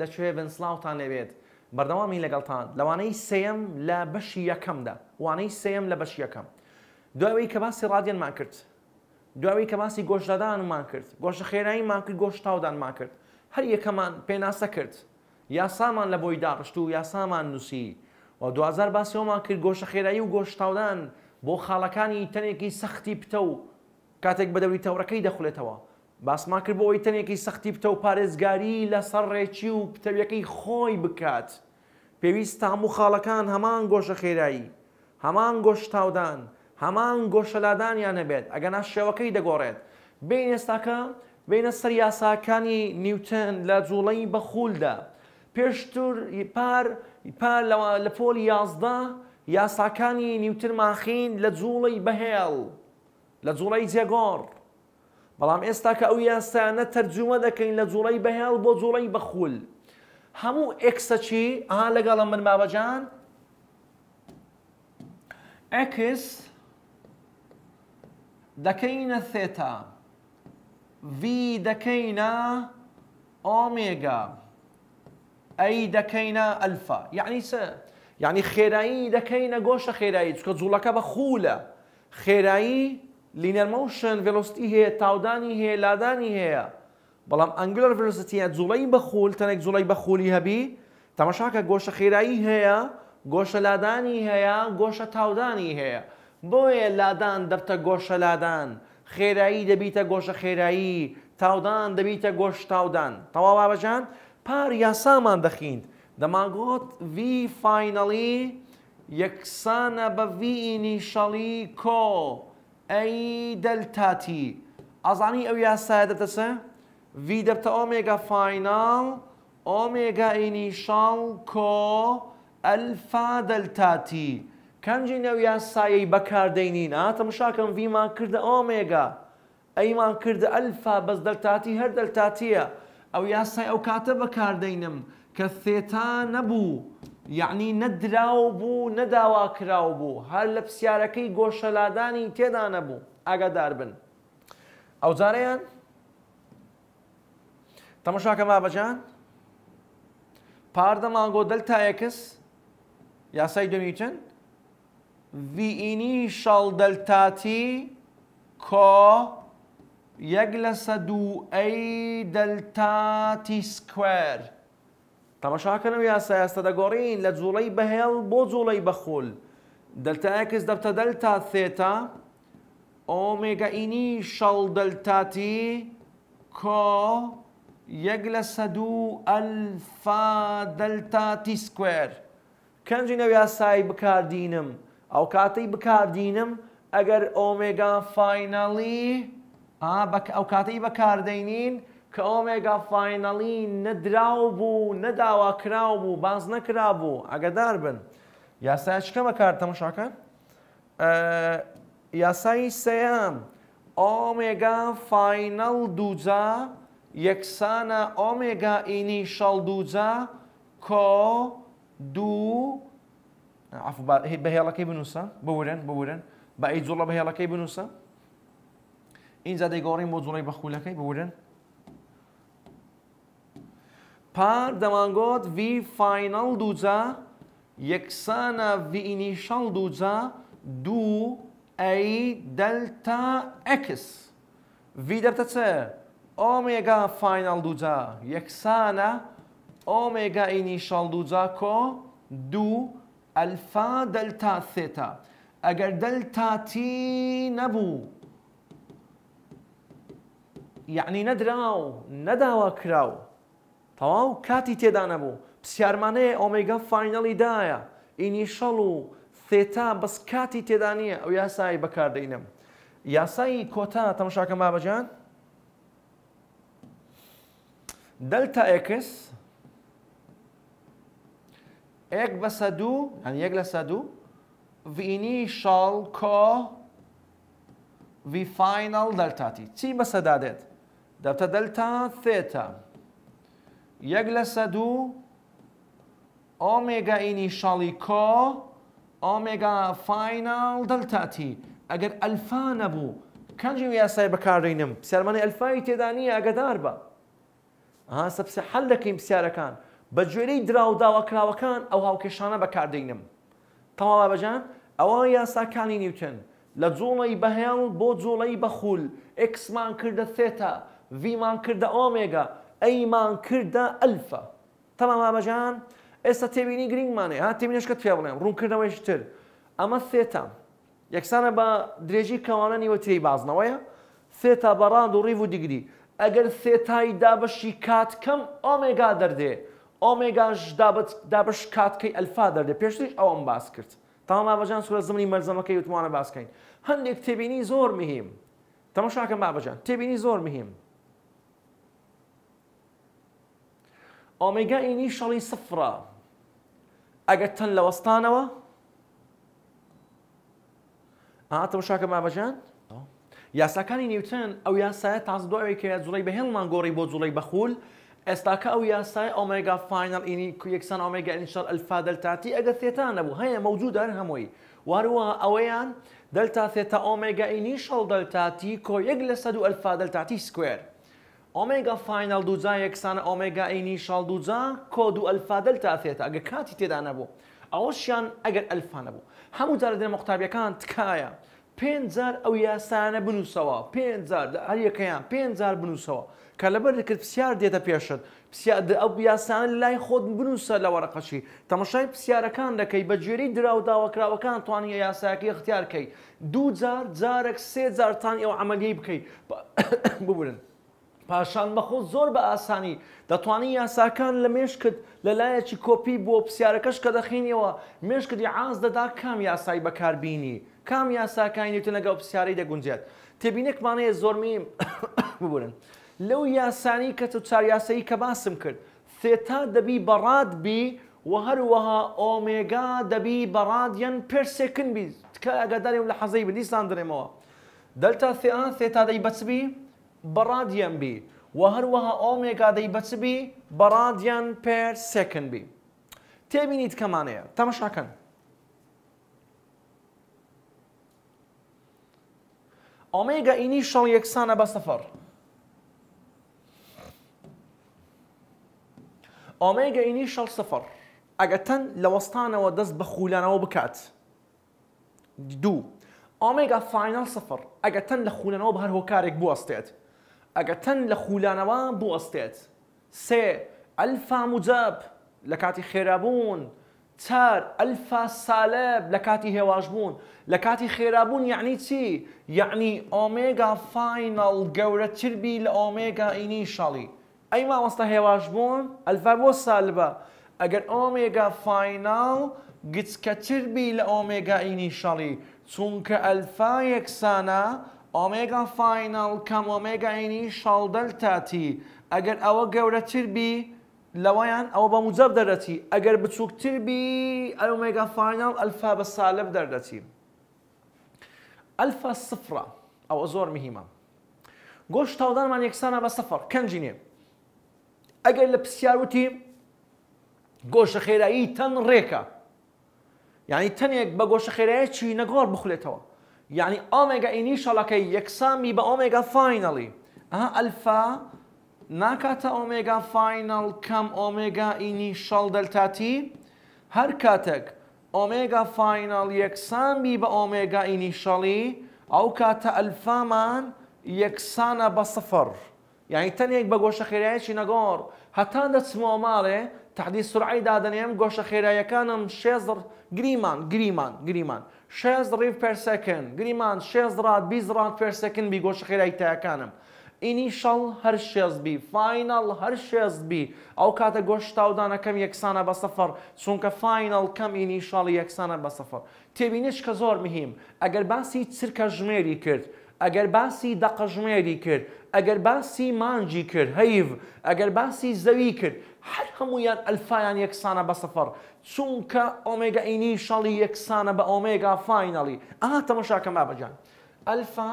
لەکوێ بن سلااوتان لەوێت بەردەوامی لەگەڵتان لەوانەی سم لە بەشی یەکەمدا وانەی سم لە بەشی یەکەم دواوی کە باسی ڕادێنمان کرد دواوی کە باسی گۆشتدانمان کرد گۆشە خێراییمان کرد گۆشتاودانمان کرد هەر یەکەمان پێناسە کرد یاسامان لە بۆی داڕشت و یاسامان نووسی و دوزار باسیۆمان کرد گۆشە خێرایی و گۆشتاودان بۆ خاڵەکانی تەنێکی سەختی پتە و کاتێک بەدەوری تەورەکەی دەخولێتەوە باسمان کرد بۆ ئەوی تەنێکی سەختی بتە و پارێزگاری لە سەرڕێکی و پتەویەکەی خۆی بکات پێویست هەموو خاڵەکان هەمان گۆشە خێرایی هەمان گۆشت تاودان هەمان گۆشەلادانیان هەبێت ئەگەنا شێوەکەی دەگۆڕێت بین ئێستاکە بینە سەر یاساکانی نیوتن لە جوڵەی بەخولدا پێشتر پار پار لە پۆلی یازدا یاساکانی نیوتن ماخین لە جوڵەی بەهێڵ لە جوڵەی جێگۆڕ بەڵام ئێستا کە ئەو ترجمه تەرجمە دەکەین لە جوڵەی بەهێڵ بۆ جوڵەی بەخول هەموو ئێکسە چی ئا لەگەڵە من مابەجان ئەکس دەکەینە ثێتا V دەکەینە ئۆمێگا ئەی دەکەینە ئەلفا یعنی سە یعنی خێرایی دەکەینە گۆشە خێرایی چکە جوڵەکە بە بخوله خێرایی لینەر مەوشن ڤلۆستی هەیە تاودانی هەیە لادانی هەیە بەڵام ئەنگلەر ڤلوسەتیە جوڵی بەخۆل تەنێک جوڵی بەخۆلی هەبی تەمەشاکە گۆشە خێرایی هەیە گۆشە لادانی هەیە گۆشە تاودانی هەیە بۆیە لادان دەبتە گۆشە لادان خێرایی دەبیتە گۆشە خێرایی تاودان دەبیتە گۆش تاودان تەواوا بەجان پار یاسامان دەخیند دەماگوت وی فینەڵی یەکسانە بە وی نیشەڵی کۆ. أي دلتا تي أو يا في دبتا فاينال دەلتاتی ئازانی ئەو یاسایە دەتەسە V دەبتە ئۆمێگا فاینال ئۆمێگا ئینیشاڵ کۆ ئەلفا دەلتاتی کەنجی في ما كرد ئاتەم أي ما كرد ألفا بس دلتا تي هر دلتا تي أو يا ساي أو كاتب بكار دينم كثيتا نبو یعنی نەدراو بوو نەداوا کراو بوو هەر لە پرسیارەکەی گۆشەلادانی تێدا نەبوو ئاگادار بن ئەو جارەیان تەمەشاکە مابەجان پاردە مانگۆ دەلتایەکەس یاسای دەمیچن ویئینی شەڵ دەلتاتی کۆ یەک لە سەدوو ئەی دەلتاتی سکوێر تەمەشاکەن و یاسایاستە دەگۆڕین لە جوڵەی بەهێڵ بۆ جوڵەی بەخۆل دەلتایەکس دەبتە دەلتا ثێتا ئۆمێگەئینی شەڵ دەلتاتی کۆ یەک لە سەد و ئەلفا دەلتاتی سکوێر کەنجی نەو یاسایی بکاردینم ئەو کاتەی بکاردینم ئەگەر ئۆمێگا فینەڵی ئەو کاتەی بەکاردەینین کە ئۆمێگا فینەڵی نەدرااو بوو نەداوا کرااو بوو باز نەکرا بوو ئەگەدار بن یاسای چکەمە کار تەمەشاکە یاسایی سەیەم ئۆمێگا فینەڵ دووجا یەکسانە ئۆمێگا ئینی شەڵ دووجا کۆ دوو بەهێڵەکەی بنووسە بورن بورن بە ئەی جوڵە بەهێڵەکەی بنووسە اینجا دەیگۆڕین بۆ جوڵی بەخولەکەی بورن par damangot v final duza يكسانا في initial دوزا دو اي دلتا اكس في دلتا ت اوميجا فاينل دوزا يكسانا اوميجا initial دوزا كو دو الفا دلتا ثيتا اگر دلتا تي نبو يعني ندراو نداوا كراو تەواو کاتی تێدا نەبوو پرسیارمانەیە ئۆمێگا فینەڵی دایە ئینی شەڵ و تێتا بەس کاتی تێدا نییە ئەو یاسایی بەکاردەینم یاسایی کۆتا تەمەشاکە مابەجان دەلتا ئکس ئەک بە سە دوو هەن یەک لە سە دوو ڤینی شڵ کۆ وی فینەڵ دەلتاتی چی بەسەدادێت دەبتە دەلتا ثێتە یەک لە سەد و ئۆمێگا ئینی شەڵی کۆ ئۆمێگا فینال دەلتاتی ئەگەر ئەلفا نەبوو کەنجی یاسای بەکارڕینم پسیارمانی ئەلفای تێدانی ئەگەدار بە ئاها سەپسە حەل دەکەین پسیارەکان بە جوێرەی دراوداوەکراوەکان ئەو هاوکێشانە بەکاردەینم تەواوا بەجان ئەوە یاساکانی نیوتن لە جوڵی بەهێڵ بۆ جوڵەی بەخول ئکسمان کردە ثێتا ویمان کردە ئۆمێگا ئەیمان کردە ئەلفە تەمام ئامەجان ئێستا تێبینی گرنگمانێ ها تێبینشکە پێ بڵێم ڕوونکردنەوەیش تر ئەمە سێتان یەکسانە بە درێژی کەوانە نیوەتیری بازنەوەیە سێتا بەڕاند و ڕیڤ و دیگری ئەگەر سێتایی دابەشی کات کەم ئۆمێگا دەردێ ئۆمێگاش دابش کاتکەی ئەلفا دەردێ پێشتش ئەوم باس کرد تاما بەجان سورە زمانی مەرزەمەکەی وتمانە باسکەین هەندێک تێبینی زۆر مهم تەمەشاکەم بابەجان تێبینی زۆر مهم ئۆمێگا ئینیشەڵی سفرە ئەگەر تەن لە وەستانەوە ئاتەم آه، شاکە مابەجان یاساکانی آه. نیوتن كي زولي بهل مانغوري بو زولي بخول استاكا او يا ساي ئەو فاينل اني كيكسان ئینی انشال الفا دلتا تي اجا ثيتا نبو هي موجوده انا هموي واروا اويان دلتا ثيتا ئۆمێگا انيشال دلتا تي كو يجلس دو الفا دلتا تي سكوير ئۆمێگا فینال دوجا یەکسانە ئۆمێگا عینی شال دوجا کۆد و ئەلفادل تاافێتە ئەگە کاتی تێدا نەبوو ئەوەشیان ئەگەر ئەلفانە بوو هەموو جارە دێن مختابیەکان تکایە پێزار ئەو یاسانە بنووسەوە پێزار هەر یەکەیان پێزار بنووسەوە کە لەبەر دەکرد پرسیار دێتە پێشت ئەو یاسانە لای خۆت بنووسە لە وەرەقەشی تەمەشای پرسیارەکان دەکەی بە جێری دراوداوەکراوەکان توانی یاساکی اختیارکەی دوو جار جارێک سێ جارتان ئەو عملیی بکەیت ببرن. پاشان بەخۆ زۆر بە ئاسانی دەتوانین یاساکان لە مێشکت لەلایەکی کۆپی بۆ پرسیارەکەش کە دەخینیەوە مێشکردی عاز دەدا کام یاسای بەکاربینی کام یاساکانیتە لەگەڵ پرسیارەی دەگونجێت تێبینێکمانەیە زۆرمی ببورن لەو یاسانی کە و چار یاسایی کە باسم کرد سێتا دەبی بەڕات بی و هەروەها ئۆمێگا دەبی بەڕادیان پێرسێکن بی کە ئەگەدارێ و لە حەزەی بلیسان درێمەوە دەلتا سێان سێتا دەی بەچبی بەڕادیان بی و هەروەها ئۆمێگادەی بەچبی بەڕادیان پێر سکن بی تێبینیت کەمانەیە تەمەشاکەن ئۆمێگا ئینی شەڵ یەکسانە بە سەفەر ئۆمێگە ئینی شەڵ سەفەر ئەگە تەن لە وەستانەوە دەست بە خولانەوە بکات دوو ئۆمێگا فینال سەفەر ئەگە تەن لە خولانەوە بە هەر هۆکارێک بوەستێت ئەگە تەن لە خولانەوان بۆ ئەستێت سێ مجاب لکاتی خیرابون خێرابوون الفا سالب لکاتی هواجبون لکاتی خیرابون یعنی چی یعنی اومیگا فاینل گوره گەورەتر بی لومیگا ئۆمێگا ئینی شەڵی ئەی مامۆستا هێواش بوون ئەلفا بۆ سالبە ئەگەر ئۆمێگا فینەڵ گچکەتر بی لومیگا ئۆمێگا ئینی شەڵی الفا ئەلفا یەکسانە ئۆمێگا فینال کەم ئۆمێگاینی شڵدەل تاتی ئەگەر ئەوە گەورەتر بی لەوەیان ئەوە بە موجب دەرەتی ئەگەر بچووکتر بی ئەومێگا فینال ئەلفا بە سالب دەردەتی ئەلفا سفرە ئەوە زۆر مهمە گۆشت تاودانمان یەکسانە بە سەفر کەنجینێ ئەگەر لە پرسیاروتی گۆشە خێرایی تەن ڕێکە یعنی تەنێک بە گۆشە خێرایی چی نەگۆڵ بخولێتەوە یعنی ئۆمێگا ئینیشەڵەکەی یەکسامی بە ئۆمێگا فینەڵی ئەها ئەلفا ناکاتە ئۆمێگا فینەڵ کەم ئۆمێگا ئینی شەڵ دەلتاتی هەر کاتێک ئۆمێگا فینەڵ یەکسامی بە ئۆمێگا ئینیشەڵی ئەو کاتە ئەلفامان یەکسانە بە سفر یعنی تەنێک بە گۆشە خێرایەکی نەگۆڕ هەتا دەچمۆ ماڵێ تحدی سرعی دادنێم گۆشە خێراییەکانم شێزر گریمان گریمان گریمان 6 ڕیف پرسەکن گریمان 6 ڕات 20 ڕات پرسەکن بی گۆشە خێرای تاکانم. ئینیشەڵ هەر شێزبی فینەڵ هەر شێزبی ئەو کاتە گۆشتاودانە کەم یەکسانە بە سەفەر چونکە فینەڵ کەم ئینیشاڵی یەکسانە بە سەفەر تێبینش کە زۆر مهم ئەگەر باسی چرکە ژمێری کرد ئەگەر باسی دەقەژمێری کرد ئەگەر باسی مانجی کرد هەیڤ ئەگەر باسی زەوی کرد هەر هەمویان ئەلفایان یەکسانە بە سەفەر چونکە ئۆمێگا ئینی شەڵی یەکسانە بە ئۆمێگا فینەڵی ئاها تەمەشاکە مابەجان ئەلفا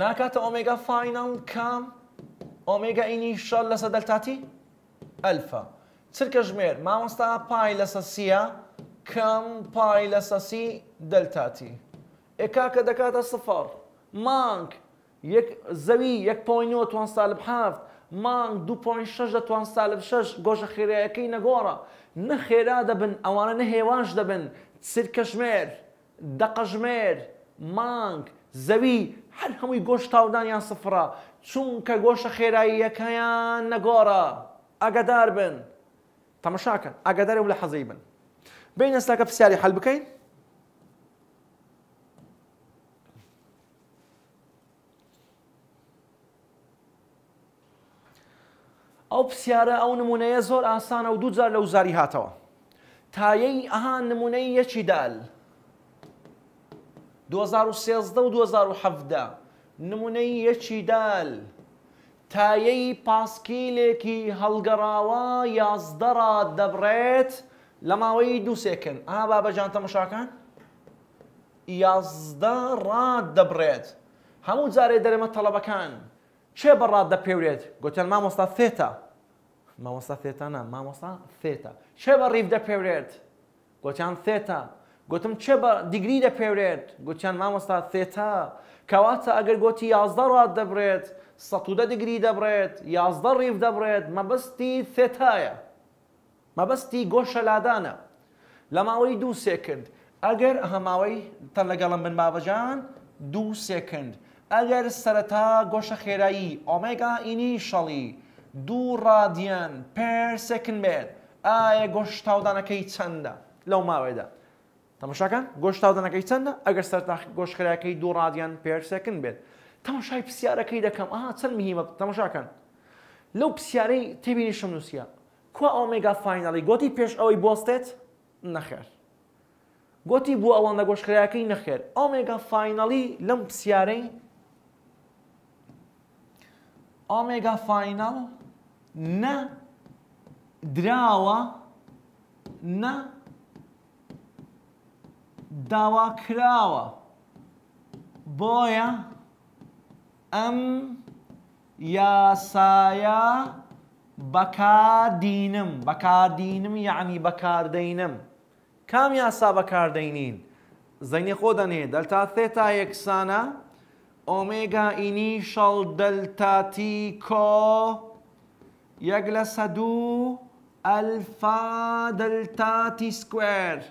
ناکاتە ئۆمێگا فینەڵ کام ئۆمێگا ئینی شەڵ لەسە دەلتاتی ئەلفا چرکە ژمێر مامۆستا پای لەسە سیە کەم پای لەسە سی دەلتاتی ئێکاکە دەکاتە سفەر مانک زەوی 1.5 سالب هافت مانگ دو شش دەتوان سالب شش گۆشە خێرەیەەکەی نەگۆڕە نەخێرا دەبن ئەوانە نەهێوانش دەبن سرکەژمێر دەقەژمێر مانگ زەوی هەر هەمووی گۆشت تاودانیان سفرە چونکە گۆشە خێراییەکەیان نەگۆڕە ئەگەدار بن تەمەشاکەن ئەگەدارێ و لە حەزەی بن بین ئەستاکە پرسیاری هەل بکەین ئەو پرسیارە ئەو نمونەیە زۆر ئاسانە و دوجار لە وزاری هاتەوە تایەی ئەهان نمونەی یەکی دال 2013 و 2017 نمونەی یەکی دال تایەی پاسکیلێکی هەڵگەڕاوە یازدەڕا دەبڕێت لە ماوەی دووسێکن ئا با بەجان تەمەشاکان یازدە ڕاد دەبڕێت هەموو جارێ دەرێمە تەڵەبەکان چێ بەڕاد دەپێورێت گوتیان مامۆستا فێتە مامۆستا فێتانە مامۆستا فێتە چێ بە ڕیف دەپێورێت گۆچیان فێتە گوتم چێ بە دیگری دەپێورێت گوتیان مامۆستا فێتە کەواتە ئەگەر گوتی یازدە ڕات دەبرێت سەتودە دیگری دەبرێت یازدە ڕیف دەبرێت مەبستی فێتایە مەبستی گۆشەلادانە لە ماوەی دوو سێکرد ئەگەر هەماوەی تەن لەگەڵم بن بابەجان دوو سێکرد ئەگەر سەرەتا گۆشە خێرایی ئۆمێگا ئینی شەڵی دوو ڕادیان پێسەکن بێت ئایا گۆشتاودانەکەی چەندە لەو ماوێدا تەماشاکان گۆشتاودانەکەی چەندە ئەگەر سەر گۆشخراەکەی دوو ڕادیان پێرسەکن بێت تەماشای پرسیارەکەی دەکەم ئا چەند مهمە تەماشاکەن لەو پرسیارەی تێبینی شم نووسە کو ئۆمێگا فینناڵی گوتی پێش ئەوەی بۆستێت نەخێر گوتی بوو ئەوەندە گۆشخراەکەی نەخێر ئۆمێگا فینناڵی لەم پرسیارەی ئۆمێگا فینناڵ نە دراوە نە داوا کراوە بۆیە ئەم یاسایە بەکاردینم بەکاردینم یعنی بەکاردەینم کام یاسا بەکاردەینین زەینی خۆ دەنێ دەلتا تێتا یەکسانە ئۆمێگا ئینی شەڵ دەلتاتی کۆ يجلس دو الفا دلتا تي سكوير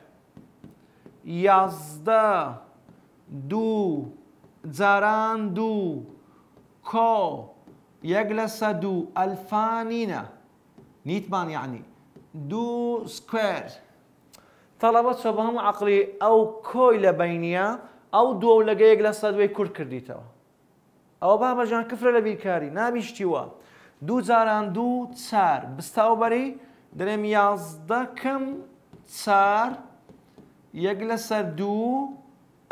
يزدا دو زران دو كو يجلس دو الفا نينا نيتمان يعني دو سكوير طلبات شبهم عقلي او كوي لبينيا او دو لقى يجلس دو كور كرديتوا او بابا جان كفر لبيكاري نابيش نابيشتوا دوو جاران دوو چار بستاوبەری دەڵێم یازدەکەم چار یەک لەسەر دوو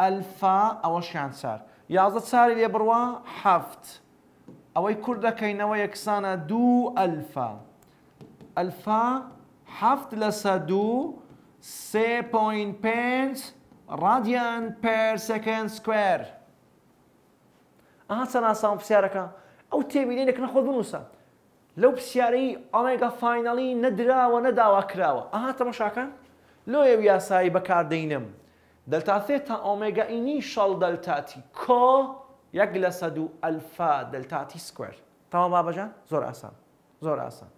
ئەلفا ئەوەشیان چار یازدە چاری لێ بڕوە حەفت ئەوەی کورد دەکەینەوە یەکسانە دو الفا الفا حفت لەسەر دو سێ پوین پێنج ڕادیان پێر سەکەند سکوێر ئاها چەند ئاسان پرسیارەکە او تێبینێ لەکنە خۆ بنووسە لەو پرسیارەی ئەڵێگە فینەڵی نەدراوە نەداوا کراوە ئاها تەمەشاکان لۆیە یاسایی بەکاردەینم دەلتا ثێتا ئۆمێگا ئینی شەڵ دەلتاتی کۆ یەک لە سەد و ئەلفا دەلتاتی سکوێر تەوا بابەجان زۆر ئاسان زۆر ئاسان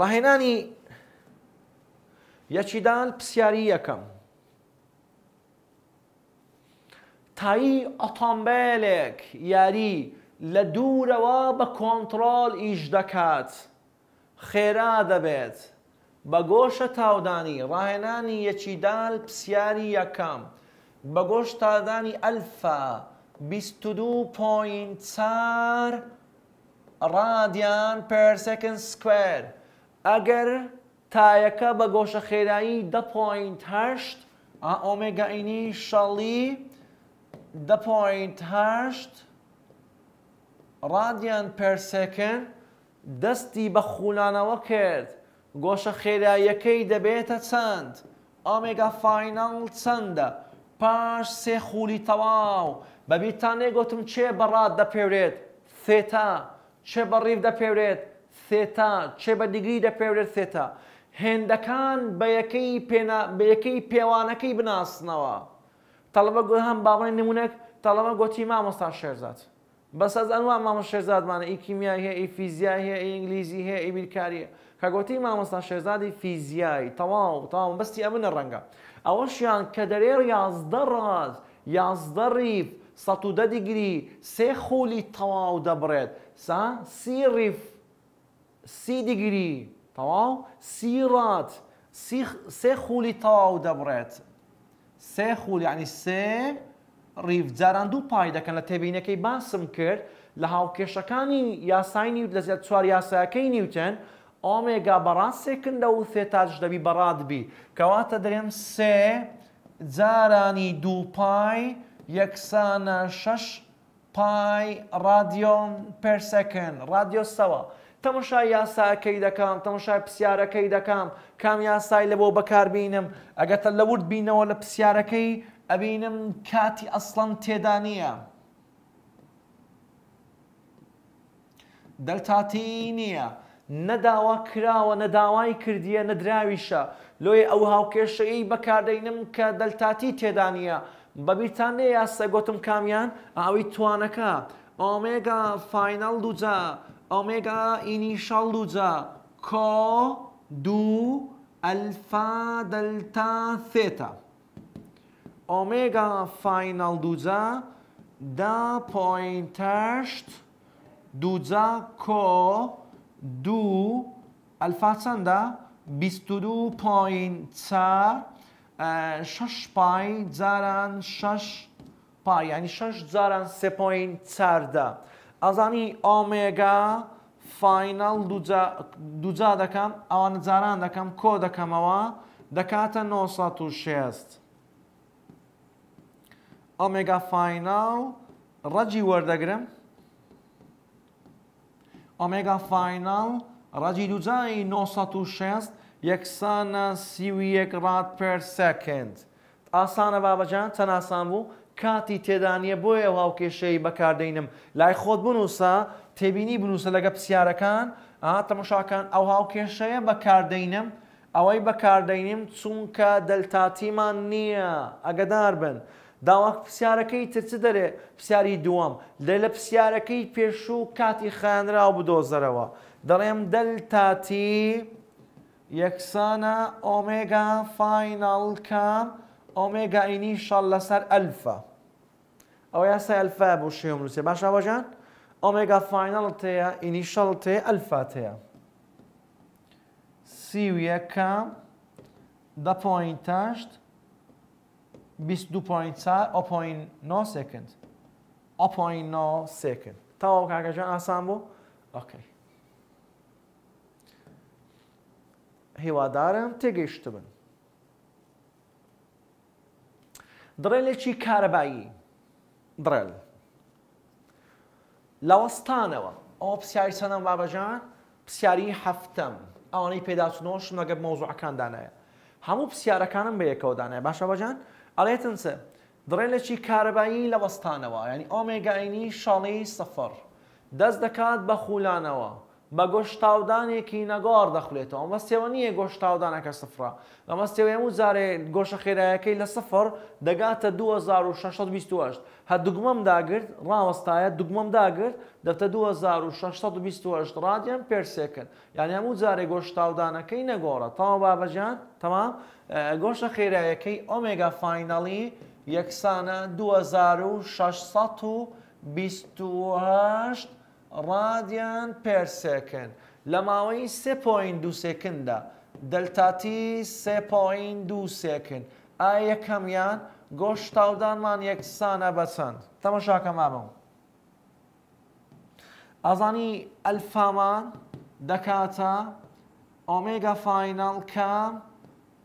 ڕاهێنانی یەچیدان پرسیاری یەکەم تایی ئۆتۆمبیلێک یاری لە دوورەوە بە کۆنتترۆل ئیش دەکات خێرا دەبێت بە گۆشە تاودانی ڕاهێنانی یەکیدال پرسیاری یەکەم بە گۆشت تادانی ئەلفا 22.4 ڕادیان پرسەکن سکوێر ئەگەر تایەکە بە گۆشە خێرایی 10.8 ئۆمێگەئینی شەڵی 10.8 ڕادیان پرسەکەن دەستی بە خولانەوە کرد گۆشە خێراییەکەی دەبێتە چەند ئامێگا فینناڵ چەندە پاش سێ خولی تەواو بە بیرتانێ گوتم چێ بەڕاد دەپێورێت سێتا چێ بەڕیف دەپێورێت سێتا چێ بە دیگری دەپێورێت سێتا هێندەکان بە یەکەی پێوانەکەی بناسنەوە تەڵبە گوهام باڵی نمونونێک تەڵەمە گوتی مامۆستا شێرزات. بەس ئەز ئەنوا مامە شێزادمانە ئی کیمیا هەیە ای فیزیا هەیە ئی ئینگلیزی هەیە ئی بیرکاریە کە گوتی مامۆستا شێزادی تمام تەواو تاوام بەستی ئەمنە ڕەنگە ئەوەشیان کە دەرێر یازدە ڕاز یازدە ریف سەدە دیگری سێ خۆلی تەواو دەبڕێت سا سی ریف سی دیگری تەواو سیڕات سێ خولی تەواو دەبڕێت سێ خولی یعنی سێ ڕیف جاران دوو پای دەکەن لە تێبینەکەی باسم کرد لە هاوکێشەکانی یاسای نیو لە زیاد چوار یاساەکەی نیوتن ئۆمێگا بەڕاستێکندە و فێتاج دەبی بەڕادبی کەواتە دەرێم سێ جارانی دووپای یەکسانە شش پای رادیۆم پرسەکەن رادیۆ سەوە. تەمەشای یاساکەی دەکەم تەمەشای پرسیارەکەی دەکەم کام یاسای لە بۆ بەکاربینم ئەگەتە لەورد بینەوە لە پرسیارەکەی ئەبینم کاتی ئەسڵەن تێدا نییە دەرتاتی نییە نەداوا کراوە نەداوای کردیە نەدراویشە لۆی ئەو هاوکێشەی بەکاردەینم کە دەلتاتی تێدا نییە بەبییران لێ یاسە گوتم کامیان ئاوی توانەکە ئۆمێگا فینال دوجا ئۆمێگا ئینیشەڵ دوجا کۆ دوو ئەلفا دەلتا ثێتە. Omega فاینال دوزا دا پاین ترشت دوزا کو دو الفا دا بیست و دو پاین تر شش پای زارن شش پای یعنی شش زارن سه پاین چر دا از آنی آمیگا فاینال دوزا دکم اوان زرن دکم کو دکم اوان دکات نو ساتو شیست ئۆمێگا فایناڵ ڕەجی وەردەگرم ئۆمێگا فایناڵ ڕەجی دوجایی 1960 یەکسانە سیویەک ڕات پر سەکند. ئاسانە بابەجان چەند ئاسان بوو کاتی تێدانە بۆیە هاوکێشەی بەکاردەینم لای خۆت بنووسە تێبینی بنووسە لەگە پرسیارەکان تەمەشاکان ئەو هاوکێشەیە بەکاردەینم ئەوەی بەکاردەینیم چونکە دەلتاتیمان نییە ئەگەدار بن. داواک پرسیارەکەی ترچ دەرێ پرسیاری دووەم لە لە پرسیارەکەی پێش و کاتی خانرا و بدۆزەرەوە دەڵێم دەل تاتی یەکسانە ئۆمێگا فینالکە ئۆمێگا ئینی شەڵ لەسەر ئەلفە ئەو یاسە ئەلفە بۆ شێم نووسێ باش ئەوەژان ئۆمێگا فینال تەیە ئینی شەڵ تێ ئەلفاتەیە سی و یەکە دە پۆینتەشت 22.9 second. 0.9 second. Tamam kanka asan bu. Okey. هیوادارم و بن. درێلێکی کارەبایی درێل لەوەستانەوە ئەوە پرسیاری سەنم بابەجان پرسیاری هەفتم ئەوانەی هەموو پرسیارەکانم بە بابا جان ئەڵێتن سە دڕێ لە چی کارەبایی لە وەستانەوە ینی ئۆمێگاینی شەڵی سەفەر دەست دەکات بە خولانەوە بە گۆشتاودانێکی نەگۆڕ دەخولێتەوە ئەمە سێوە نییە گۆشتاودانەکە سفرا ئەمە سێوێم و جارێ گۆشە خێرایەکەی لە سفر دەگاتە 2628 هە دوگمەم داگرت ڕاوەستایە دوگمەم داگرت دەتە 2628 ڕادیان پرسێکن یعنی هەموو جارێ گۆشتاودانەکەی نەگۆڕە تاوا بابەجان تەمام گۆشە خێرایەکەی ئۆمێگا فینەڵی یەکسانە 2628 رادیان پێر سێکن لە ماوەی سێ پۆین دو سێکندا دەلتاتی سێ پۆین دو سێکن ئایا یەکەمیان گۆشتاودانمان یەکسانە بەچەند تەمەشاکە مامە ئەزانی ئەلفامان دەکاتە ئۆمێگا فینال کە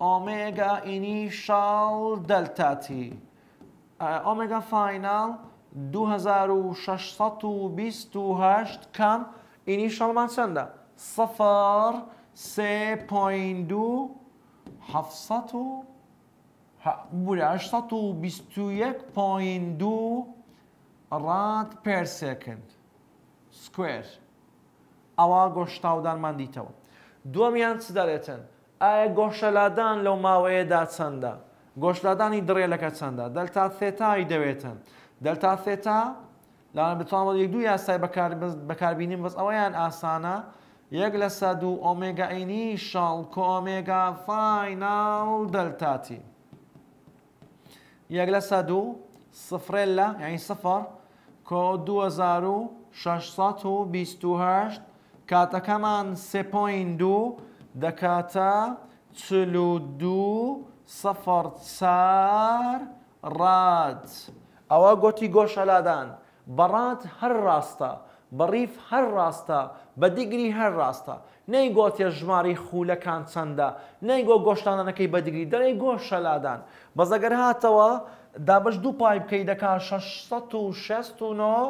ئۆمێگا ئینی شاڵ دەلتاتی ئۆمێگا فینال 2628 کام ئینی شەڵمان چەندە؟ سەفەر سێ.2 21.2 ڕات پێرسێکند سکوێر ئەوە گۆشتاودانمان دیتەوە دووەمیان چ دەرێتن ئایا گۆشەلادان لەو ماوەیەدا چەندە گۆشتلادانی درێلەکە چەندە دەلتا تێتایی دەوێتن دلتا بكار بينين بس او يعني اسانا بەکاربینیم بەس ئەوەیان ئاسانە یەک لە سەد و ئۆمێگاعینی شڵ کۆمێگا فیناڵ دەلتاتی یەک لە سەد و سفرێل لە یعنی سفر کۆ 2628 کاتەکەمان سپۆین دو دكاتا تلو دو صفر چار راد ئەوە گوتی گۆشەلادان بەڕات هەر ڕاستە بەڕیف هەر ڕاستە بە دیگری هەر ڕاستە نەیگۆتێ ژماری خولەکان چەندە نەیگۆ گۆشتانەکەی بەدیگری دەڕێ گۆشەلادان بەزەگەر هاتەوە دابش دوو پای بکەی دەکا 669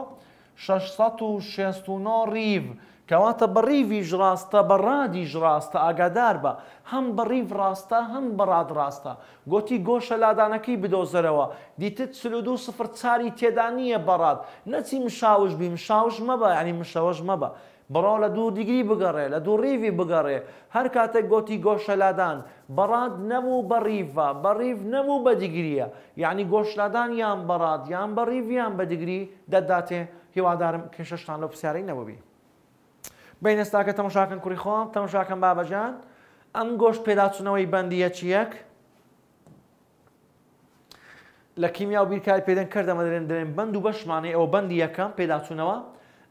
669 ریڤ. کەواتە بەڕیویش ڕاستە بە ڕادیش ڕاستە ئاگادار بە هەم بەڕیڤ ڕاستە هەم بەڕاد ڕاستە گوتی گۆشە لادانەکەی بدۆزەرەوە دیتت سلود و سفر چاری تێدا نییە بەڕات نەچی مشاوش بی مشاوش مەبە ینی مشەوەش مەبە. بڕا لە دوو دیگری بگەڕێ لە دوو ڕیوی بگەڕێ هەر کاتێک گوتی گۆشەلادان بەڕاد نەبوو بەڕیڤە بەڕیڤ نەبوو بە دیگریە یعنی گۆشلادان یان بەڕاد یان بەڕیڤیان بە دیگری دەداتێ هیوادارم کێشەشتان لە پرسیارەی نەوەبی. بین ئێستاکە تەمشاکەن کوری خۆم تەمشاکەم بابەجان ئەم گۆشت پێداچونەوەی بەندیە چیەک لە کیمیا و بیرکای پێدەن کردەمە درێن درێن بند و بەشمانەی ئەوە بەندی یەکەم پێداچونەوە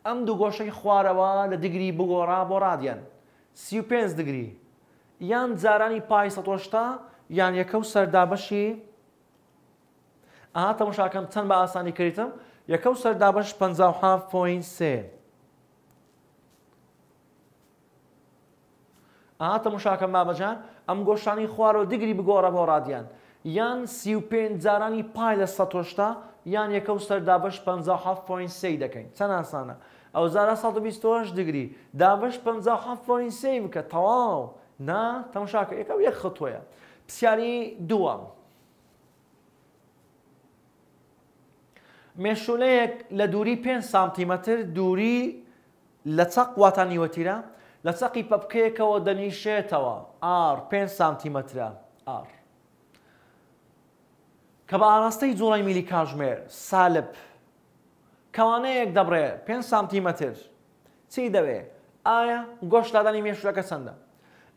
ئەم دوو گۆشەی خوارەوە لە دیگری بگۆڕا بۆ رادیان سی و پێ دگری یان جارانی پای سەۆشتا یان یەکە و سەردابەشی ئاهاتە مشاکەم چەند بە ئاسانی کردم یەکە و سەردابش 5 پوین سێ. ئاهاتە مشاکەم بابەجان ئەم گۆشتانی خوارەوە دیگری بگۆڕە بۆ ڕادیان یان سی و پێ جارانی پای لە سەۆشتا یان یەکە و سەردابش 5.3 دەکەین چەند ئاسانە ئەو زارە 120 دیگری دابش 5.3 بکە تەواو نا تەمشاکە یەکە یەک خەتۆیە پرسیاری دووەم مێشولەیەک لە دووری 5 سانتیمەتر دووری لە چەق واتانیوەتیرە لە سەقی پەپکەیەکەوە دەنیشێتەوە ئار 5 سانتیمەترە ئار کە بە ئاراستەی جوڵی میلی کاژمێر سالب کەوانەیەک دەبڕێ 5 سانتیمەتر چی دەوێ ئایا گۆشتدانی مێشولەکە چەندە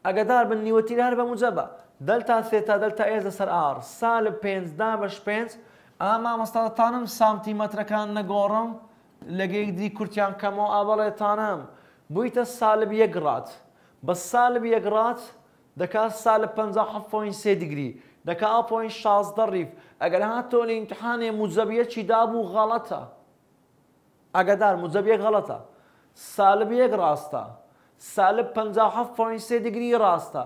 ئەگەدار بن نیوەتیرار بە مجەبە دەلتا سێتا دەلتا ئێز لەسەر ئار سالب پێنجدا بەش پێنج ئاما مەستاتانم سانتیمەترەکان نەگۆڕم لەگەیەک دی کورتیان کەمەوە ئابڵێتانم. بوویتە سالب یەکڕات بە سالب یەکڕات دەکات سالب 5 دیگری دەکە ئاپۆین 16 ریف ئەگەر هاتۆ لە ئیمتحانێ مجزەبیە چی دابوو غەڵەتە ئەگەدار مجزەبیە غەڵەتە سالب یەک ڕاستە سالب 5 دیگری ڕاستە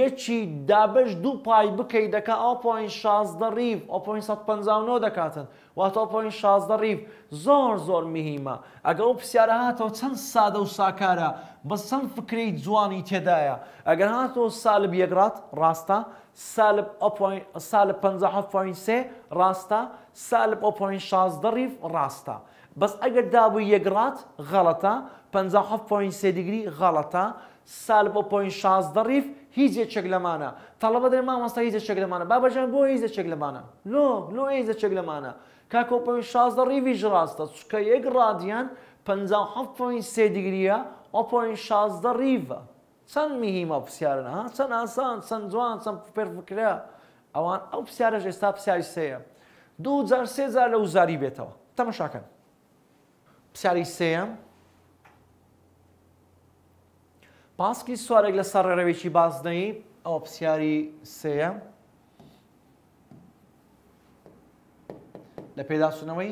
یەکی دابش دوو پای بکەیت دەکە ئاپۆین 16 ریف ئۆپۆین 159 دەکاتن واتۆ پۆین شازدە ڕیف زۆر زۆر میهیمە ئەگە ئەو پرسیارە هاتەوە چەند سادە و ساکارە بە چەند فکری جوانی تێدایە ئەگەر هاتەوە سالب یەکڕات ڕاستە سالب سالب 5.3 ڕاستە سالب 16 ڕیف ڕاستە. بەس ئەگەر دابوو یەکڕات غەڵەتە 5.3 دیگری غەڵەتە سال بۆ پوین 16 ڕیف هیچێکێک لەمانە تەڵەبە دەێ مامەستا هیچە چەک لەمانە بابەجان بۆ هیچە چەک لەمانە لۆ لۆ هیچە چەک لەمانە کاکۆپەوی شازدە ڕیوی ژڕاستە چکە یەک ڕادیان 57 سێدیگریە ئۆپۆین شازدە ڕیڤە چەند میهیمە پرسیارن ها چەند ئاسان چەند جوان چەند پێر بکرە ئەوان ئەو پرسیارەش ئێستا پرسیاری سەیە دوجار سێزار لە وزاری بێتەوە تەمەشاکەن پرسیاری سێم پاسکی سوارێک لە سەرڕێوێکی بازنەی ئەو پرسیاری سێە لە پێداسوونەوەی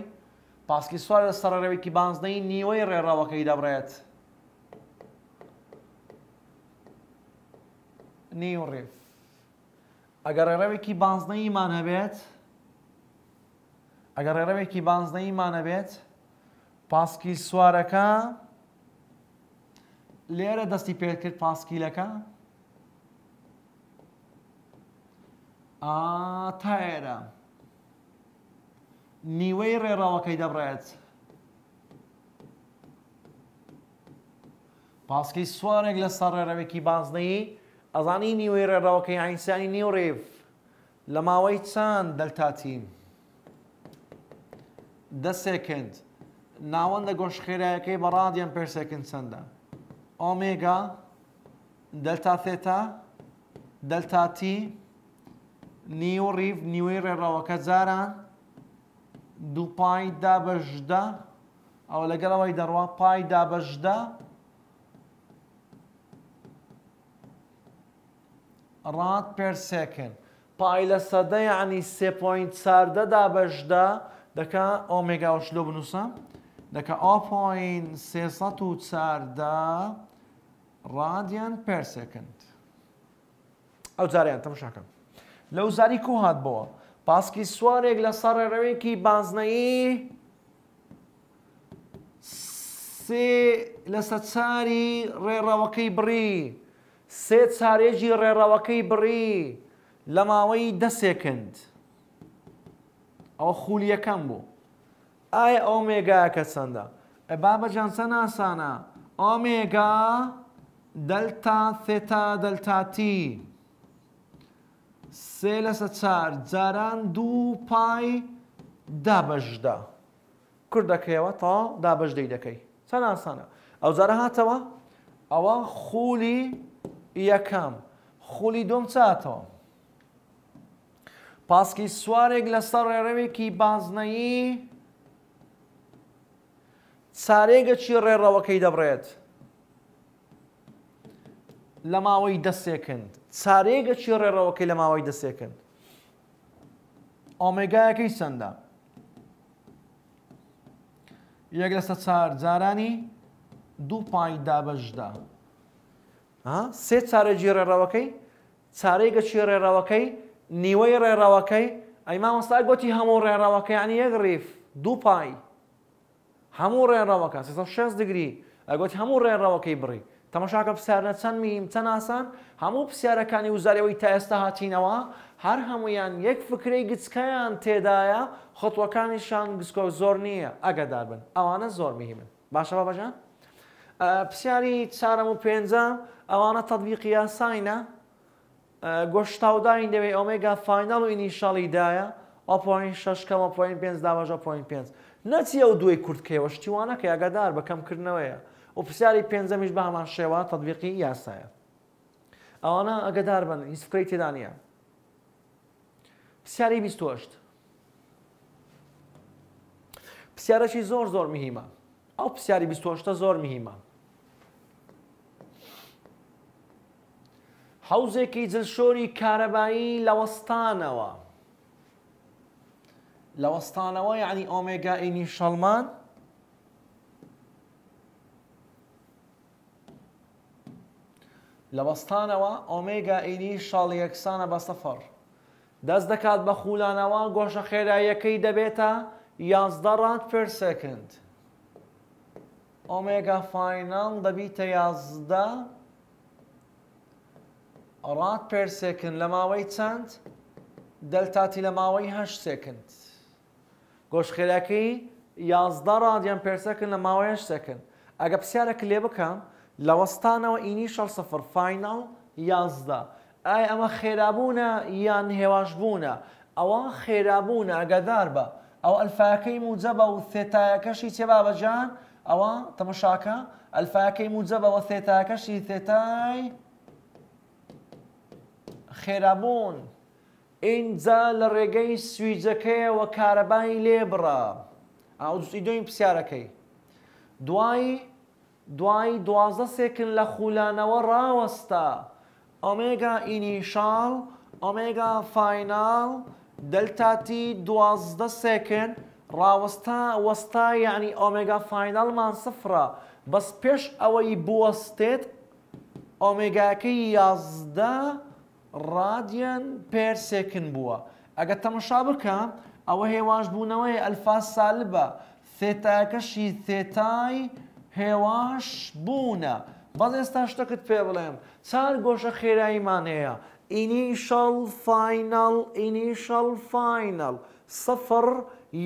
پاسکی سوار لە سەرڕێوێکی بانزنەی نیوەی ڕێڕاوەکەی دەبڕێت. نی و ڕێف. ئەگەر ڕێڕەوێکی بانزنەیمان هەبێت، ئەگەر ڕێڕەوێکی بانزنەیمان هەبێت، پاسکی سوارەکە لێرە دەستی پێ کرد پاسکیلەکە، تا ئێرە. نیوەی ڕێڕاوەکەی دەبڕێت. پاسکی سوارێک لە سەرڕێرەوێکی بازنەی ئەزانی نیوەی ڕێڕاوەکەی ئاینسانی نیوڕێف لە ماوەی چند دەلتاتیم. ده سێکند ناوەندە گۆشخێرایەکەی بە ڕادیان پێرسێکند چەندە. ئۆمێگا دەلتا تێتا دەلتاتی نیوڕیف نیوەی ڕێڕاوەکە جاران دوو پای دابەشدا ئەوە لەگەڵەوەی دەڕوا پای دابەشدا ڕات پێرسێکن پای لە سەدەیانی سێپۆین چاردە دابەشدا دەکە ئۆمێگاوەش لۆ بنووسم دەکە ئۆپۆین سێسە و چاردە ڕادیان پێرسێکند ئەو جاریان تەمشاکەم لەو زاری کو هات بەوە پاسکی سوارێک لە سەرڕەوێکی بازنایی سێ لەسەر چاری ڕێڕەوەکەی بڕی سێ چارێژی ڕێڕەوەکەی بڕی لە ماوەی دە سێکند ئەو خولیەکەم بوو ئایا ئەو مێگایەکە چەندە ئە بابەجان چەند ئاسانە ئۆمێگا دەلتا ثێتا دەلتاتی. سێ لەسە چار جاران دوو پای دابەشدا کوردەکەیەوە تا دابەشدەی دەکەی چەند ئاسانە ئەو جارە هاتەوە ئەوە خولی یەکەم خولی دۆم چاتەوە پاسکی سوارێک لەسەر ڕێڕەوێکی بازنایی چارێگەچی ڕێڕەوەکەی دەبڕێت لە ماوەی دەستێکند سارەیەگە چی ڕێڕەوەکەی لە ماوەی دەسێکن ئۆمێگایەکەی سندە یەک لەسە چار جارانی دوو پای دابەشدا سێ چارەجی ڕێڕەوەەکەی چارەیەگە چی ڕێڕەوەەکەی نیوەی ڕێڕەوەەکەی ئەیما وەستا گوتی هەموو ڕێڕەوەەکەیانی یەک ڕیف دوو پای هەموو ڕێڕەوەەکە 6 دگری ئەگوت هەموو ڕێڕەوەەکەی بڕی تەماشاکە پرسیارە چەند میم چەند ئاسان هەموو پرسیارەکانی وزارەوەی تا ئێستا هاتینەوە هەر هەمویان یەک فکرەی گچکەیان تێدایە خۆتوەکانیشان گسکۆ زۆر نییە ئەگەدار بن ئەوانە زۆر میهمن باشە بەژان پرسیاری چارەم و پێنجە ئەوانە تەبیقیە ساینە گۆشتاوداین دەوێت ئۆمێگا فینەڵ و ئینیشەڵیدایە ئۆپۆین ششکەمە پوین پێ داواژە پوین پێ نەچی ئەو دوێی کورتکەی وەشتیوانەکە یاگەدار بەکەمکردنەوەیە و پرسیاری پێنجەمیش بە هەمان شێوە تەدبیقی یاسایە ئەوانە ئەگەدار بن هیچ فکری تێدانە پرسیاری 28 پرسیارەشی زۆر زۆر مهمە ئەو پرسیاری 28ە زۆر مهمە حوزێکی جلشۆری کارەبایی لەوەستانەوە لەوەستانەوە یعنی ئۆمێگا ئینی شەڵمان لە بەستانەوە ئۆمێگا ئینی شاڵی یەکسانە بە سەفەر دەست دەکات بە خولانەوە گۆشە خێراییەکەی دەبێتە یازدە ڕات پر سکند ئۆمێگا فاینال دەبیتە یازدە ڕات پر سکند لە ماوەی چەند دەلتاتی لە ماوەی هە سکند گۆشخێرەکەی یازدە ڕادیان پێرسەکن لە ماوەیە سکند ئەگە پرسیارەکە لێ بکەم لوستانا و ئینیشەل صفر فینال یازدە ئای اما خێرابوونە یان هێواش بوونە ئەوە خێرابوونە او بە موزبا و موجەبە و تێتایەکەشی تێبا او ئەوە تەمەشاکە موزبا و تێتاکەشی تێتای خێرابوون ئینجا لە ڕێگەی سویجەکەیەوە کارەبای لێبڕە ئەو دوی دوی پرسیارەکەی دوایی دوای دوازدە سێکن لە خولانەوە ڕاوەستە ئۆمێگا ئینیشال ئۆمێگا فینال دەلتاتی دوازدە سێکن ڕاوەستا وەستا یعنی ئۆمێگا فینالمان سفرە بەس پێش ئەوەی بوەستێت ئۆمێگاکەی یازدە ڕادیان پێرسێکن بووە ئەگە تەمەشا بکە ئەوە هێواش بوونەوەی ئەلفاس سالبە سێتاکەشی سێتای هێواش بوونە بەڵ ئێستا شتەکت پێ بڵێم چار گۆشە خێراییمان هەیە ئینیشەڵ فینەڵ ئینیشەڵ فینەڵ سەفر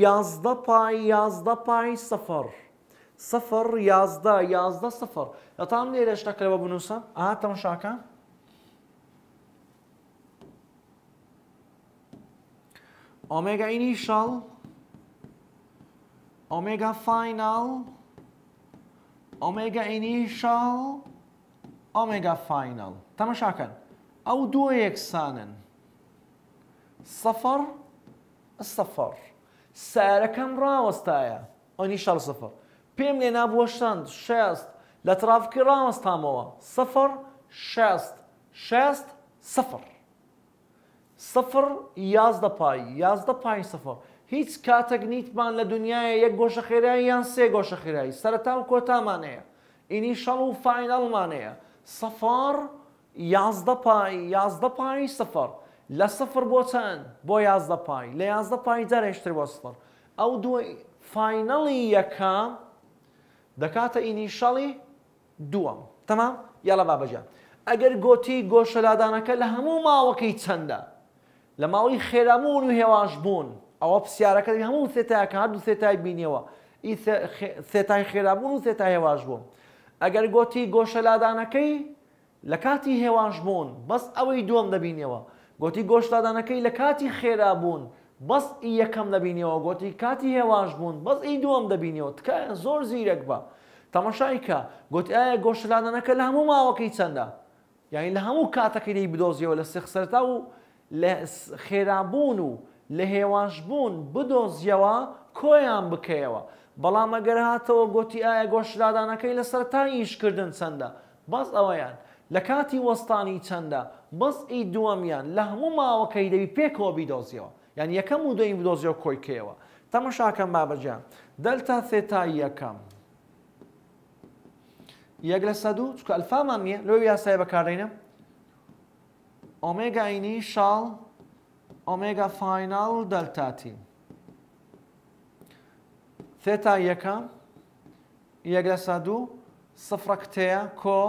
یازدە پای یازدە پای سەفر سەفر یازدە یازدە سەفر دەتان لێرە شتەکەەوە بنووسە ئاتەم شاکە؟ ئۆمێگا ئینیشەڵ ئۆمێگا فینەڵ اوميجا انيشال اوميجا final تماشى كان او دو يكسانن صفر الصفر سارة كم راوستايا انيشال صفر بيم لنا نابووە شاست شێست لە ترافکی ڕاوەستامەوە سەفر شێست شێست سەفر سەفر يازدا باي یازدە پای سەفر هیچ کاتەک نیتمان لە دنیاە یەک گۆشە خێرایی یان سێ گۆشە خێرایی سەرەتا و کۆتامانەیە ئینی شەڵ و فینەڵمانەیە سەفار یازدە پای یازدە پای سەفەر لە سەفر بۆ چەند بۆ یازدە پای لە یازدە پای جارێشتر بۆ سفر ئەو دوێ فینەڵی یەکە دەکاتە ئینی شەڵی دووەم تەمام یاڵە بابەجان ئەگەر گۆتی گۆشەلادانەکە لە هەموو ماوەکەی چەندە لە ماوەی خێرامون و هێواش بوون ئەوە پرسیارەکە هەموو سێتایەکە هەردوو سێتای بینیەوە سێتای خێرابوون و سێتای هێواش بووم ئەگەر گوتی گۆشەلادانەکەی لە کاتی هێوانش بوون بەس ئەوەی دوم دەبینیەوە گوتی گۆشتادانەکەی لە کاتی خێرابوون بەس ئی یەکەم دەبینیەوە گوتی کاتی هێوانش بوون بەس ئی دوم دەبینیەوە تکە زۆر زیرەک بە تەمەشایکە گوتی ئایا گۆشتلانەکە لە هەموو ماوەکەی چەندە یعنی لە هەموو کاتەکەی بدۆزیەوە لە سخسەرتا و لە خێرابوون و لە هێوانشبوون بدۆزیەوە کۆیان بکەیەوە بەڵام ئەگەر هاتەوە گوتی ئایا گۆشتدادانەکەی لە سەرتاییشکردن چەندە بەس ئەوەیان لە کاتی وەستانی چەندە بەس ئی دووەمیان لە هەموو ماوەکەی دەوی پێکەوە بیدۆزیەوە یان یەکەم و دوۆی بدۆزیەوە کۆیکەوە تەمەشاکەم بابەجان دەلتا ثێتایی یەکەم یەک لە سەد و چکە ئەلفامان نییە لەو یاسای بەکارڕێنە ئۆمێگاینی شاڵ ئۆمێگا فینال و دەلتاتی تێتا یەکەم یەک لە سا دوو سفرەکتەیە کۆ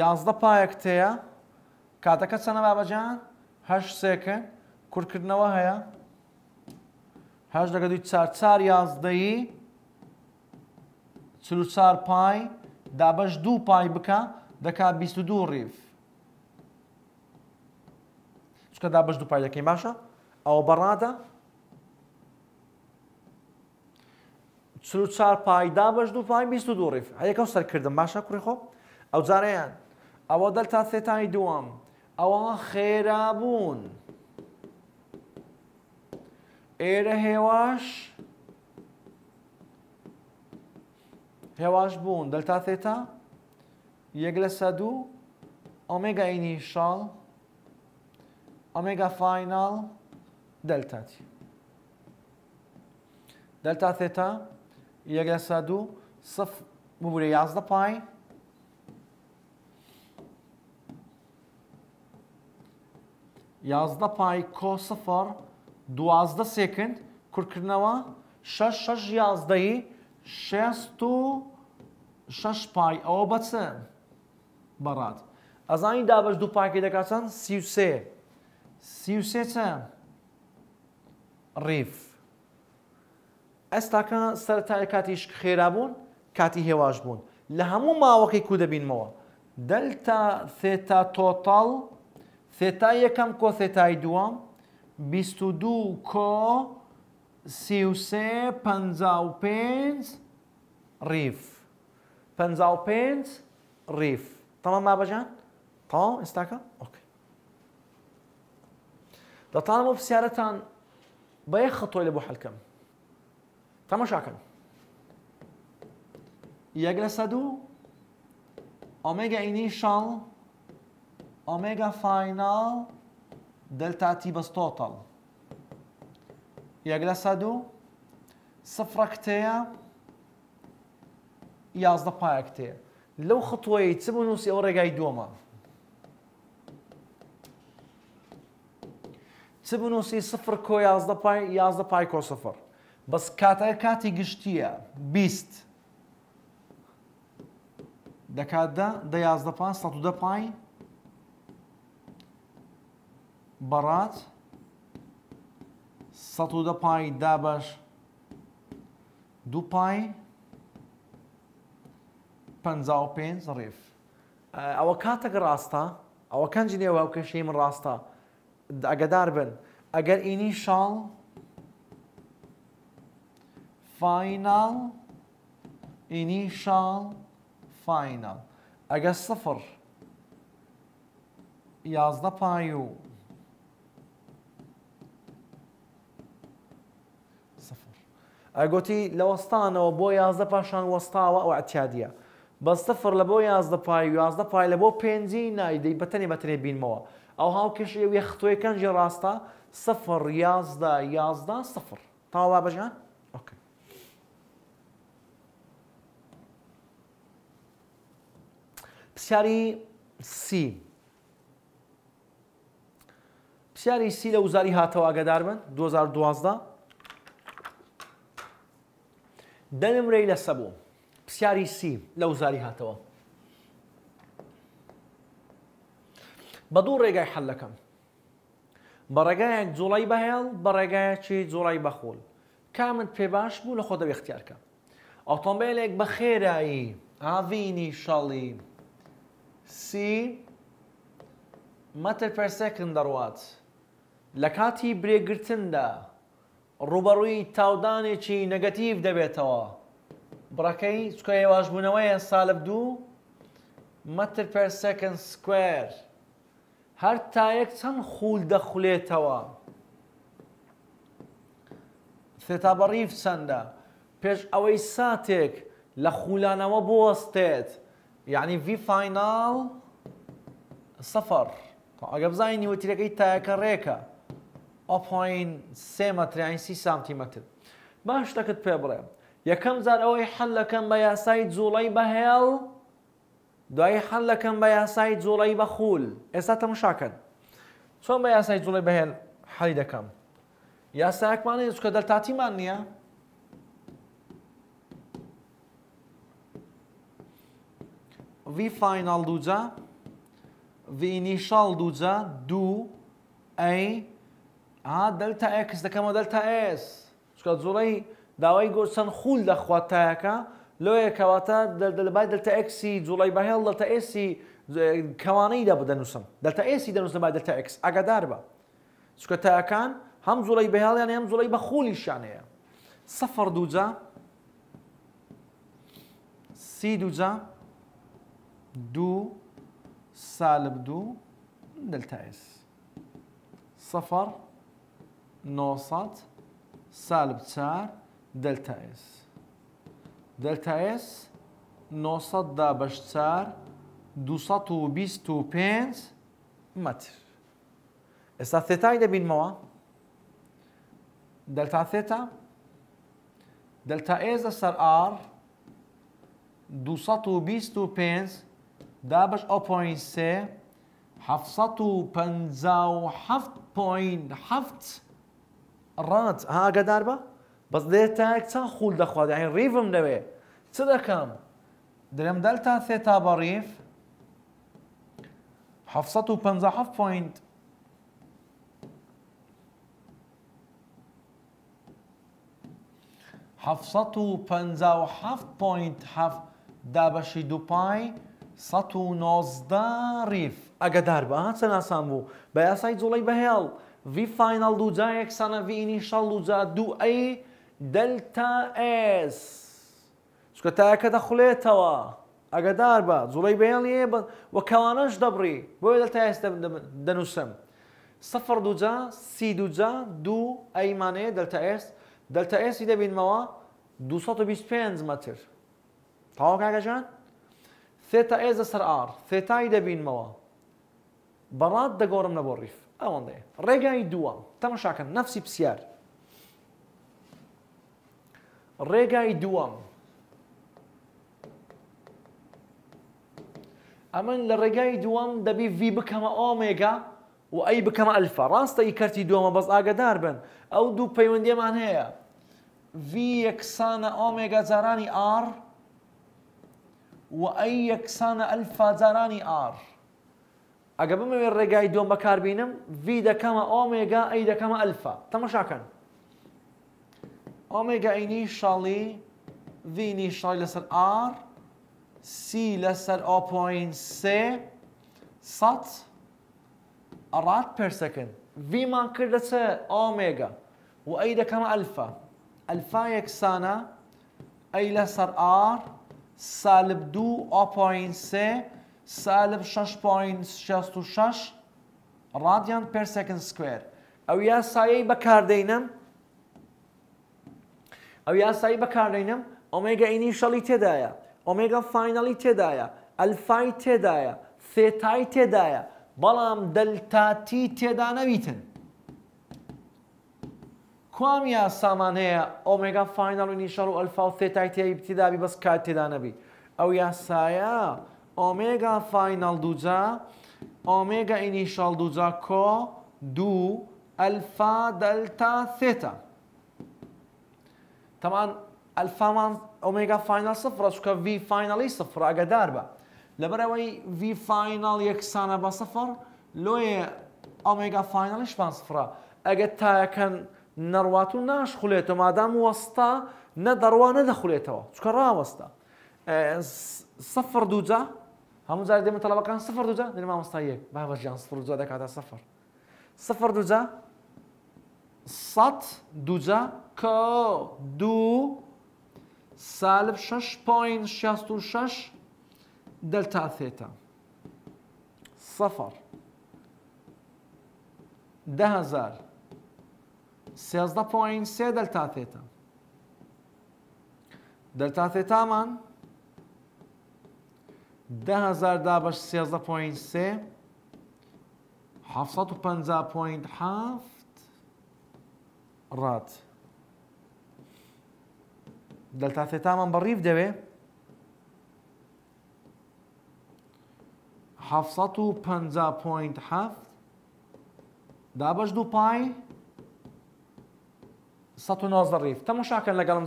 یازدە پایەکتەیە کاتەکە چەنە بابەجان هەشت سێکن کورکردنەوە هەیە هەش دەگە دوی چار چار یازدەیی چلو چار پای دابەش دوو پای بکە دەکات 22 ڕیف چکە دا بەش دووپای دەکەی باشە ئەوە بەڕادە چار پایدا بەش دوو پای بیست و دوڕیف هەیەکەم سەرکردم باشە کوڕیخۆ ئەو جارەیان ئەوە دەل تا سێتانی دووەم ئەوە خێرا بوون ئێرە هێواش هێواش بوون دەلتا تێتا یەک لە سەد و ئۆمێگا ئینی شاڵ omega final delta t. Delta theta yarasa du sıf bu buraya yazdı pay. Yazda pay ko sıfır duazda second kurkırnava şaş şaş yazdayı şestu şaş pay o batı barat. از این دابش دو پاکی دکاتن سی و سه سی چە ڕیف ئەستاکە سەرتای کاتیش خێرابوون کاتی هێواش بوون لە هەموو ماوەکەی کو دەبینمەوە دەلتا ثێتا تۆتال ثێتا یەکەم کۆ ثێتای دووەم دو کۆ سیوسێ پ پێنج ڕیف پ پێنج ڕیف تەمە مابەجان تاوام ئێستاکە ئۆکە لطالما بسيارتان بەیە خەتۆی لە بۆ حەلکەم تەماشاکەن یەک لە سەد و ئۆمێگا ئینی شڵ ئۆمێگا فاینال دەلتاتی بەستۆتەڵ یەک لە سەد و خطوة کتەیە یازدە پایەک تێ چ بنووسی سفر کۆ یازدە پای یازدە پای کۆ سفر بەس کاتای کاتی گشتیە بیست دەکات دە یازدە پا سەدە پای بەڕات سەدە پای دابش دوو پای پ پێ ڕێف ئەوە کاتەکە ڕاستە ئەوە کەنجنێ ئەو کەشەی من ڕاستە اگر بن اگر initial final initial final اگر صفر یازده پایو صفر ئەگوتی لە وەستانەوە بۆ یازدە پاشان وەستاوە و ئەتیادیە بە سفر لە بۆ یازدە پای و یازدە پای لبو بۆ پێنجی نایدەی بەتەنێ بەترێ بینمەوە ئەو هاوکەش وێ ختۆیەکەنجی ڕاستە سەفر یازدا یازدا سەفر تاوا بەژان؟ پرسیاری سی پرسیاری سی لە وزاری هاتەوە ئاگدار بن 2012 دەنمرەی لە سەبوو پرسیاری سی لە وزاری هاتەوە بە دوو ڕێگای حەلەکەم بە ڕێگایەک جوڵی بەهێڵ بە ڕێگایەکی جوڵی بەخۆل کامت پێ باش بوو لە خۆ دەبێ اختیارکە ئۆتۆمبیلێک بە خێرایی ئاڤینی شەڵی سی مەتر پرسەکن دەڕوات لە کاتی برێگرتندا ڕوبەڕووی تاودانێکی نەگەتیو دەبێتەوە بڕەکەی سکۆی واژبوونەوەیە سالب دوو مەتر پرسەکن سکوێر هەرتایەک چەند خوول دەخولێتەوە فێتابەڕیف چەندە پێش ئەوەی ساتێک لە خولانەوە بۆستێت یعنی وی فینال سەفەر ئەگە بزانینی وەتیرەکەی تایەکە ڕێکە ئۆپۆین سێ مەتریانی سی سانتیمەتر باش شتەکەت پێ بڵێ یەکەم زار ئەوەی حەلەکەم بە یاسای جوڵەی بەهێڵ دوایی حەل دەکەم بە یاسای جوڵی بەخول ئێستا تەمشاکەن چۆن بە یاسای جوڵی بەهێن حەلی دەکەم یاسایەکمانە چکە دەلتاتیمان نییە V final دوجا V initial دوجا دو A ها دلتا X دەکەمە دلتا S چکە جوڵی داوای گۆچەند خول دەخواتایەکە لوی دل دلتا اکسی زولای لۆیە کەواتە دەلبای دەلتە ئەکسی جوڵی بەهێڵ دەلتە ئێسی کەوانەیدا بدەنووسم دەلتە ئێسی دەنووسم بە دەلتە ئەکس ئاگادار بە چکە تاەکان هەم جوڵی بەهێڵیان هەم جوڵی بە خۆلی شانەیە سەفر دووجا سی دووجا دو سالب دو دلتا اس صفر نوصد سالب تسار دلتا اس دلتا اس نوصد دا بەشچار بينز متر ئێستا تێتای دەبینمەوە دەلتا تێتا دەلتا ئێزە سەر ئار 225 دابش ئەو پوین سێ 757 پوین 7 ها قدار با؟ بس دێتایەک چەند خوول دەخواد یاین يعني دەوێ چ دەکەم درێم دەلتان سێ تا بە ڕیف 1950 پوینت حفصت و پنزا و هفت پوینت هفت دابشی دو پای صد و نازده ریف اگه در به هات سناسان بو به اصای زولی به هیل دو جايك سانا في وی دو جا دو اي دلتا ئس سکە تاکە دەخولێتەوە ئەگەدار بە جوڵی بێڵیێ وەکەوانەش دەبڕی بۆ دەلتا ئس دەنووسم سەفر دوجا سی دوجا دوو ئەیمانەیە دەلتا ئس دەلتا ئسی دەبینمەوە 225 مەتر تاواکگەژان ثێتا ئێزە سەر ئار ثێتایی دەبینمەوە بەڕات دەگۆڕم لە بۆ ڕیف ئەوەندێ ڕێگای دووە تەمەشاکەن نەفسی پسیار ڕێگای دوام امن لە دوام دبي في بكما بکەمە واي بكما الفا بکەمە ئەلفا ڕاستە ئی کەرتی دووەمە بەس ئاگدار بن ئەو دوو پەیوەندێمان هەیە وی یەکسانە ئۆمێگا جارانی ئار و ئەی یەکسانە ئەلفا جارانی ئار ئەگە بمەوێت ڕێگای دووەم بەکاربینم وی دەکەمە ئۆمێگا الفا دەکەمە اوميجا initially V initially لسر R C لسر 0.3 سات أرات بير سكند في ما كرسة أوميجا وأيدا كما ألفا ألفا يكسانا أي لسر آر سالب دو أو بوين سي سالب شش بوين شست و راديان بير سكند سكوير أو يا سايي بكار دينم ئەو یاسایی بەکارڕێنم ئۆمێگە ئینی شەڵی تێدایە ئۆمێگە فینەڵی تێدایە ئەلفای تێدایە فێتای تێدایە بەڵام دەلتاتی تێدا نەویتن کوام یا سامانەیە ئۆمێگا فینەڵ و نیشەڵ و ئەلفا و فێتای تێی بتیدابی بەس کات تێدا نەبی ئەو یاسایە ئۆمێگا فینەڵ دووجا ئۆمێگا ئینیشەڵ دووجا کۆ دوو ئەلفا دەلتا ثێتە تەمان ئەلفامان ئۆمێگا فینال سفرە چکە V فینالی سفر ئەگەدار بە لەبەرەوەی V فینال یەکسانە بە سفر لۆیە ئۆمێگا فینالیش پان سفرە ئەگە تایەکەن نەڕوات و ناشخولێتەوە مادام وەستا نە دەڕوان نەدەخولێتەوە چکە ڕاوەستە سفر دووجا هەموو جار دێمە تەڵەبەکان سفر دووجا دێمە وەستا یەک باوەژیان سفر دووجا دەکاتە سفر سفر دووجا سەد دووجا کو دو سالب شش بوين شاستو شش دلتا ثيتا صفر ده هزار سيزدا بوين سي دلتا ثيتا دلتا ثيتا من ده هزار دابش سيزدا بوين سي حفصته بنزا بوين حافت رات دلتا ثيتا من دابش دو باي ساتو پ پوینت هەفت دابش دوو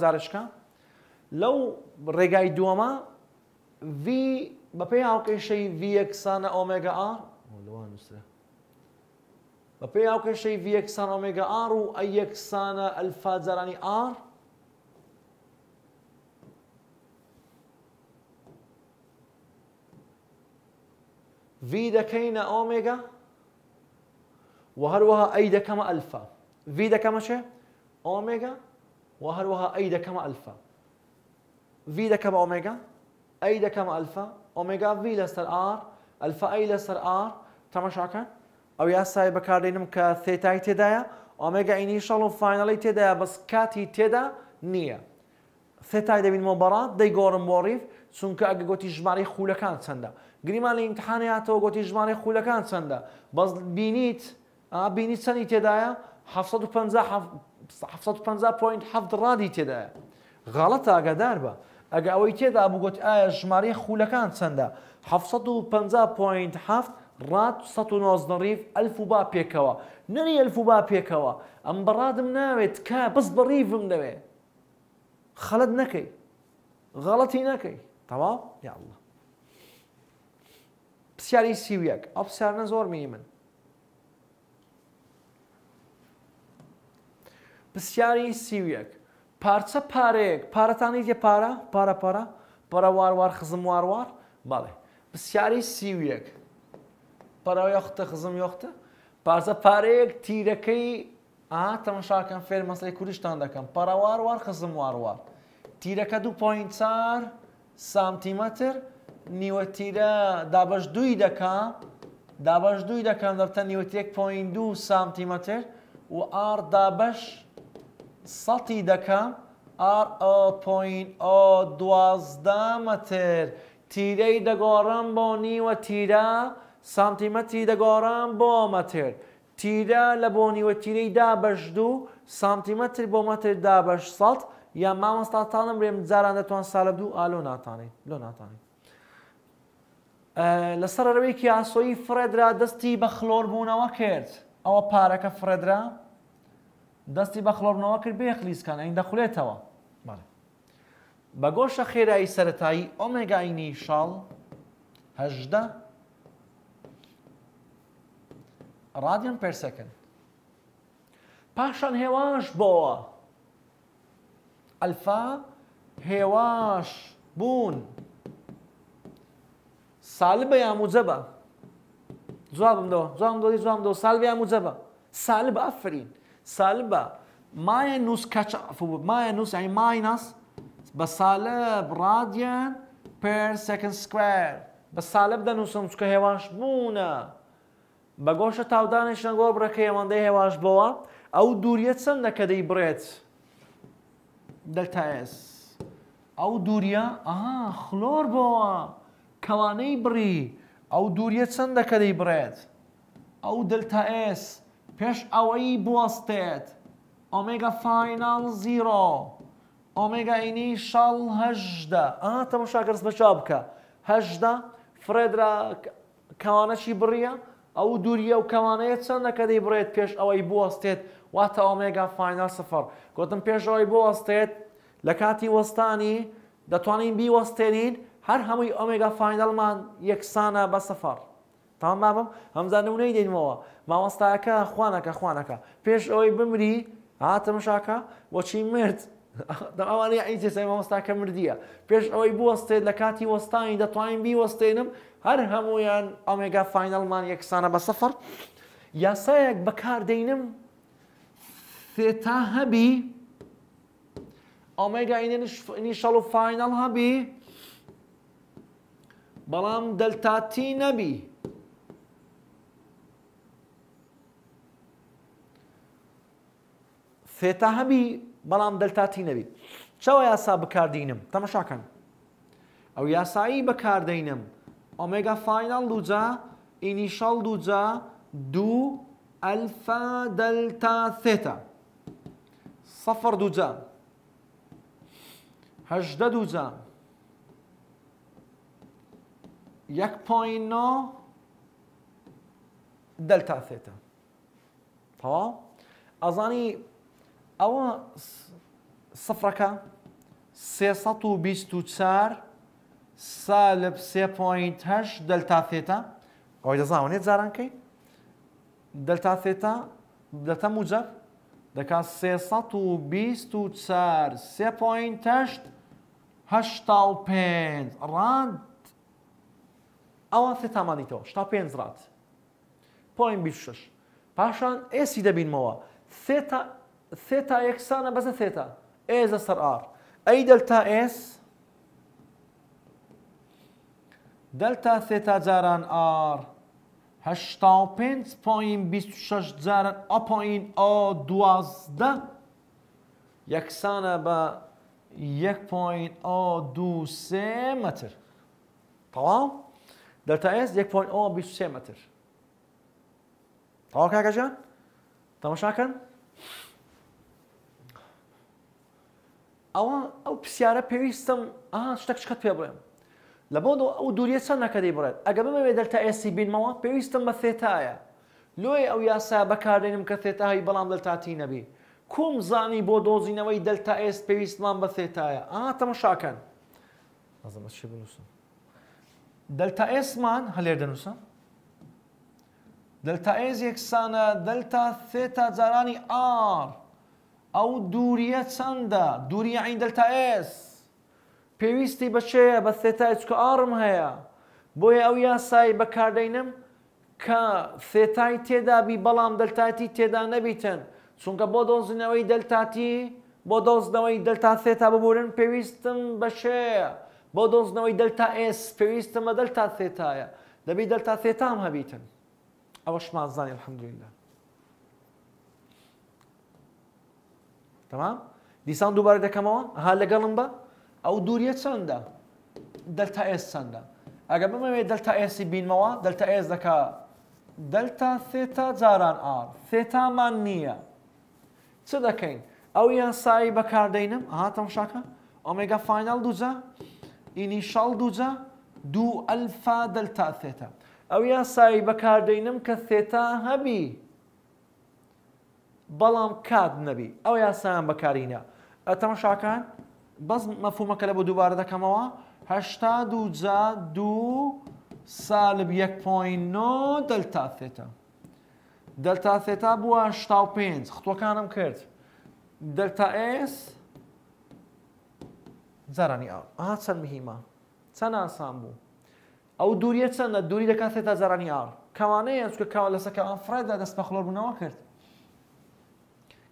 زارشكا لو رجاي دوما في زارشکە اوكي شي في اكس انا اوميجا ار Vکسانە ئۆمێگا ئار لەوان اوكي شي في اكس انا اوميجا ار و اكس انا الفا زراني ار في دكينا أوميجا وهروها أيدا كما ألفا في دا كما شيء أوميجا وهروها أيدا كما ألفا في دا كما أوميجا أيدا كما ألفا أوميجا في لسر آر ألفا أي لسر آر تما شاكن أو يا ساي بكارينم كثيتاي تدايا أوميجا إنيشال وفاينالي تدايا بس كاتي تدا نية ثيتاي دا من مباراة دي غورم بوريف سنك أجا جوتي جماري خولكان سندا گریمان لە ئیمتحانیاتەوە گوتی ژمارە خولەکان چەندە بەس بینیت بینی چەندی تێدایە 550 پوینت هەفت ڕادی تێدایە غاڵەت ئاگادار بە ئەگە ئەوەی تێدا بگوت ئایا ژمارە خولەکان چەندە 550 پوینت هەفت ڕات 19 ڕیف ئەلف و با پێکەوە نری ئەلف و با پێکەوە ئەم بەڕادم ناوێت کا بەس بەڕیڤم دەوێ نكي نەکەی غەڵەتی نەکەی تەواو الله پرسیاری سیویەک ئەو پرسیارە زۆر مینی من پرسیاری سیویەک پارچە پارەیەک پارەتانی تێ پارە پارە پارە پەرەواروار خزم واروار بەڵێ پرسیاری سیویەک پەرەوەیختە خزم یۆختە پارچە پارەیەک تیرەکەی ئا تەمەشاکەم فێر مەسلی کوردشتان دەکەم پەرەواروار خزم واروار تیرەکە دو پوین چار سانتیمەتر نیوەتیرە دابش دووی دەکا دابش دووی دەکەم دەبتە نیوەتێک پوین دو سانتیمەتر و ئار دابش سەتی دەکە ئار پوین دوازدە مەتر تیرەی دەگۆڕم بۆ نیوە تیرە سانتیمەتی دەگۆڕم بۆ مەتر تیرە لە بۆ نیوە تیرەی دابش دوو سانتیمەتر بۆ مەتر دابش سەڵ یا مامەستاتانم ڕێم جاران دەتوان سالە دوو ئالۆ ناتانێت لۆ ناتانێت لەسەر ئەوەیەکی ئاسۆیی فرێدرا دەستی بە خلۆربوونەوە کرد ئەوە پارەکە فرێدرا دەستی بە خلۆرنەوە کرد بێ خلیسکان ئەین دەخولێتەوە بە گۆشە خێرایی سەتایی ئۆمێگاینی شاڵ هەژدە ڕادیان پرسەکەن پاشان هێواش بۆەوە ئەلفا هێواش بوون سالبه یا موجبه جوابم دو جوابم دو جوابم دو سالبه یا موجبه سالبه افرين سالبه ماينوس كاتش ماينوس يعني ماينس بسالب راديان بير سكند سكوير بسالب ده نوسم چکه هواش بونه بەگۆشە تاودانێکشان گۆ بڕەکە ئەمەندەی هێواش بەوە ئەو دووریەت چەندە کە دەیبرێت دەتاس ئەو دووریە ئاها خلۆر بەوە کەوانەی بڕی ئەو دووریە چەندە کە دەی بڕێت ئەو دلتا ئس پێش ئەوەی بوەستێت ئۆمێگا فینال زیرۆ ئۆمێگا عینی شڵ هەژدە ئا تەمەشاگەرز بەچ بکە هەژدا فرێدرا کەوانەشی بڕیە ئەو دووریە و کەوانەیە چەندە کە دەی بڕێت پێش ئەوەی بوەستێت واتە ئۆمێگا فینال سفر گوتم پێش ئەوەی بوەستێت لە کاتی وەستانی دەتوانین بیوەستێنین هەر هەمووی ئۆمێگا فینەڵمان یەکسانە بە سەفەر تام بابم هەمزانونەی دێنمەوە ماوەستایەکە خوانەکە خوانەکە پێش ئەوەی بمری هاتە مشاکە بۆچی مرد ئەوانەی ئەیجێسای مامۆستاکە مردیە پێش ئەوەی بوەستێت لە کاتی وەستانی دەتوانین بیوەستێنم هەر هەمویان ئەمێگا فینەڵمان یەکسانە بە سەفەر یاسایەک بەکاردەینم فێتا هەبی ئەمێگا ئینێنی شەڵ و فینەڵ هەبی بەڵام دەلتاتی نەبی فێتا هەبی بەڵام دەلتاتی نەبی چاوە یاسا بکاردینم تەمەشاکەن ئەو یاسایی بەکاردەینم ئۆمێگا فینال دوجا ئینیشال دوجا دوو ئەلفا دەلتا ثێتا سەفر دوجا هەژدە دوجا 1.0 دلتا ثيتا تمام اظني او صفرك 320 تسار سالب 3.8 دلتا ثيتا قاعده زاوني زاران كي دلتا ثيتا دلتا موجب دكا 320 تسار 3.8 هشتا و پینز راند ئەوان سێتامان دیتەوە شتا پێ زرات پۆین 26 پاشان ئێسی دەبینمەوە سێ تا یەکسانە بەزە سێتا ئێزە سەر ئار ئەی دەلتا ئێس دەلتا سێتا جاران ئار هەشتا و پێنج پۆین 26 جاران ئەپۆین ئۆ دوازدە یەکسانە بە یەک پۆین ئۆ دو سێ مەتر تەواو؟ دلتا S 1.23 متر تاوا کاکەژیان تەماشاکەن ئەوە ئەو پرسیارە پێویستم ئا شتێک شکەت پێ بڵێم لە بۆ ئەو دووریە چەند نەکەدەی بڕێت ئەگە بمەوێ دەلتا ئسی بینمەوە پێویستم بە فێتایە لۆی ئەو یاسا بەکاردێنم کە فێتاهایی بەڵام دەلتاتی نەبی کوم زانی بۆ دۆزینەوەی دەلتا ئس پێویستمان بە فێتایە ئا تەمەشاکەن ئەزمە چی بنووسم دلتا S مان هەلێر دەنووسم دلتا S یەکسانە دلتا ثێتا جارانی R ئەو دووریە چەندە دووریە عین دلتا S پێویستی بەچەیە بە ثێتا چکە ئارم هەیە بۆیە ئەو یاسایی بەکاردەینم کە فێتای تێدابی بەڵام دەلتاتی تێدا نەبیتن چونکە بۆ دۆزنەوەی دەلتاتی بۆ دۆزنەوەی دەلتا فێتا ببورن پێویستم بەشەیە. بۆ دۆزنەوەی دەلتا ئس پێویستمە دەلتا تێتایە دەبی دەلتا تێتام هەبیتن ئەوەشمان زانانی الحمدویلدا تەمام دیسان دووبارە دەکەمەوە ها لەگەڵم بە ئەو دووریە چەندە دەلتا ئس چەندە ئەگە بمەوێت دەلتا ئسی بینمەوە دەلتا ئس دەکا دەلتا ثێتا جاران ئار ثێتامان نییە چ دەکەین ئەو یان سایی بەکاردەینم هاتەم شاکە ئۆمێگا فینال دووجە ئینی شڵ دوجە دوو ئەلفا دەلتا تێتا ئەو یا سای بەکاردەینم کە تێتا هەبی بەڵام کات نەبی ئەو یاسایان بەکارینە ئەتەمە شاکان بەس مەفومەکە لە بۆ دووبارە دەکەمەوە هەشتا دوجا دوو سالب 1.9 دەلتا تێتا دەلتا تێتا بووە 5 خۆەکانم کرد دەلتا S جارانی ئا چەند مهمە چەند ئاسان بوو ئەو دووریە چەندە دووری دەکات تا جارانی ئار کەوانەیە چکە کاوە لەسەکە ئەم فرایدا دەست بە خلۆربوونەوە کرد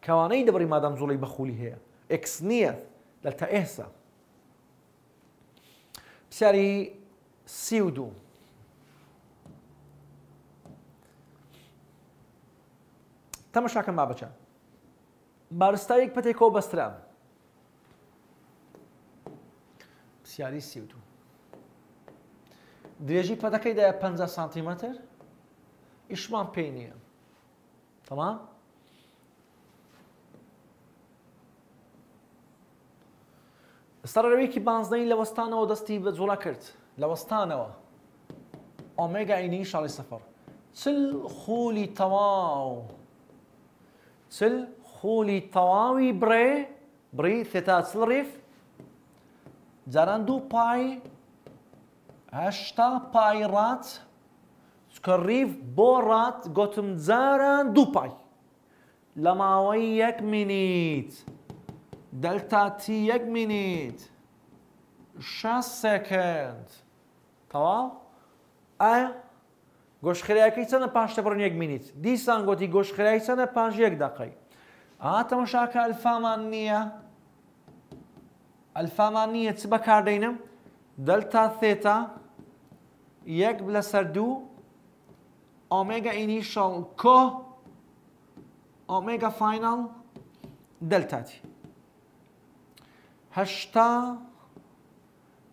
کەوانەی دەبڕی مادام زۆڵی بەخولی هەیە ئەکس نییە لە تا ئێسا پرسیاری سی و دوو تەمەشاکەم ما بچە بارستایەک پەتێکەوە بەسترام سیاری سیوتو درێژی پەتەکەی دای 50 سانتیمەتر ئیشمان پێی نییە تەمام سەرەوەیەکی بانزدەین لە وەستانەوە دەستی بە جوڵە کرد لە وەستانەوە ئۆمێگا ئینی شڵی سەفەر چل خولی تەواو چل خولی تەواوی بڕێ بڕی تێتا چل ڕیف جاران دوو پای هەشتا پایڕات چکە ڕیف بۆ ڕات گوتم جاران دوو پای لە ماوەی یەک مینیت دەلتاتی یەک مینیت شە سکند تەواو ئایا گۆشخراەکەی چەنە پاش تەبڕن یەک مینیت دیسان گوتی گۆشخرایی چەنە پاش یەک دقی ئاتەمەشاکە ئەلفامان نییە؟ ئەلفامان چ بەکاردەینم دەلتا ثێتا یەک لەسەر دوو ئۆمێگا ئینیشڵ کۆ ئۆمێگا فینال دەلتاتی هەشتا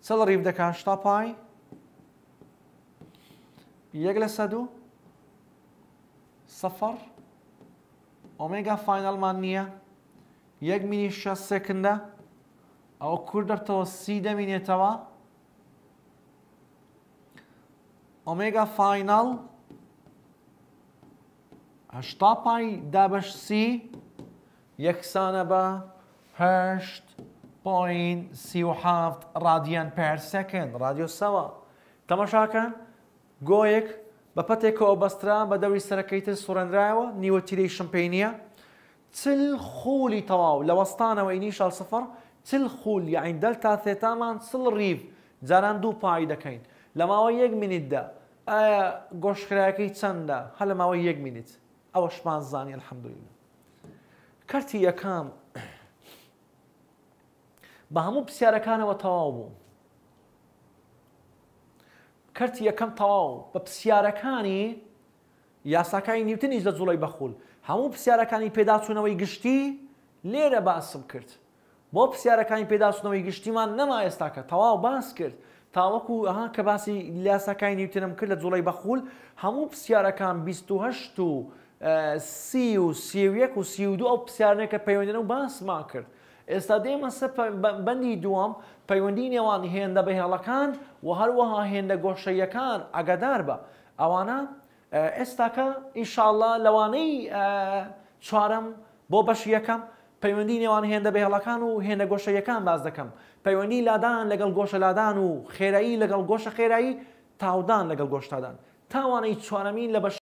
سەڵ ڕیف دەکە هشتا پای یەک لە سەد و سەفەر ئۆمێگا فینالمان نییە یەک ئەوە کوور دەبتەوە سی دەمینێتەوە ئۆمێگا فینال هەشتا پای دابش سی یەکسانە بە هەشت پۆین سی و هافت رادیان پرسەکن رادیۆسەوە تەمەشاکەن گۆیەک بە پەتێکەوە بەسترا بە دەوری سەرەکەیتر سوڕێنراوە نیوە تیرەی شمپینیە چل خۆلی تەواو لە وەستانەوە ئینی شال سفر سل خول یاین دەلتا تێتامان سڵ ڕیف جاران دوو پای دەکەین لە ماوە یەک منیتدا ئایا گۆشکراەکەی چەندە هە لە ماوە یەک منیت ئەوە شمان زانانی الحەمدویلە کەرتی یەکام بە هەموو پرسیارەکانەوە تەواو بوو کەرتی یەکەم تەواو بە پرسیارەکانی یاساکانی نیوتنیش لە جوڵی بەخول هەموو پرسیارەکانی پێداچوونەوەی گشتی لێرە باسم کرد بۆ پرسیارەکانی پێداسنەوەی گشتیمان نەما ئێستاکە تەواو باس کرد تاوەکو ئەها کە باسی لاسەکانی نیوتنم کرد لە جوڵی بەخول هەموو پرسیارەکان 28 و سی و سیویەک و سیدو ئەو پرسیارنێکە پەیوەندن و باسمان کرد. ئێستا دێمە بەندی دووەم پەیوەندی نێوانی هێندە بەهێڵەکان و هەروەها هێندە گۆشەیەکان ئەگەدار بە ئەوانە ئێستاکە ئینشاءله لەوانەی چوارم بۆ بەشیەکەم پەیوەندی نێوان هێندە بێهڵەکان و هێندە گۆشەیەکان باز دەکەم پەیوەندی لادان لەگەڵ گۆشەلادان و خێرایی لەگەڵ گۆشە خێرایی تاودان لەگەڵ گۆشتادان تاوانەی چوارەمین لە بەش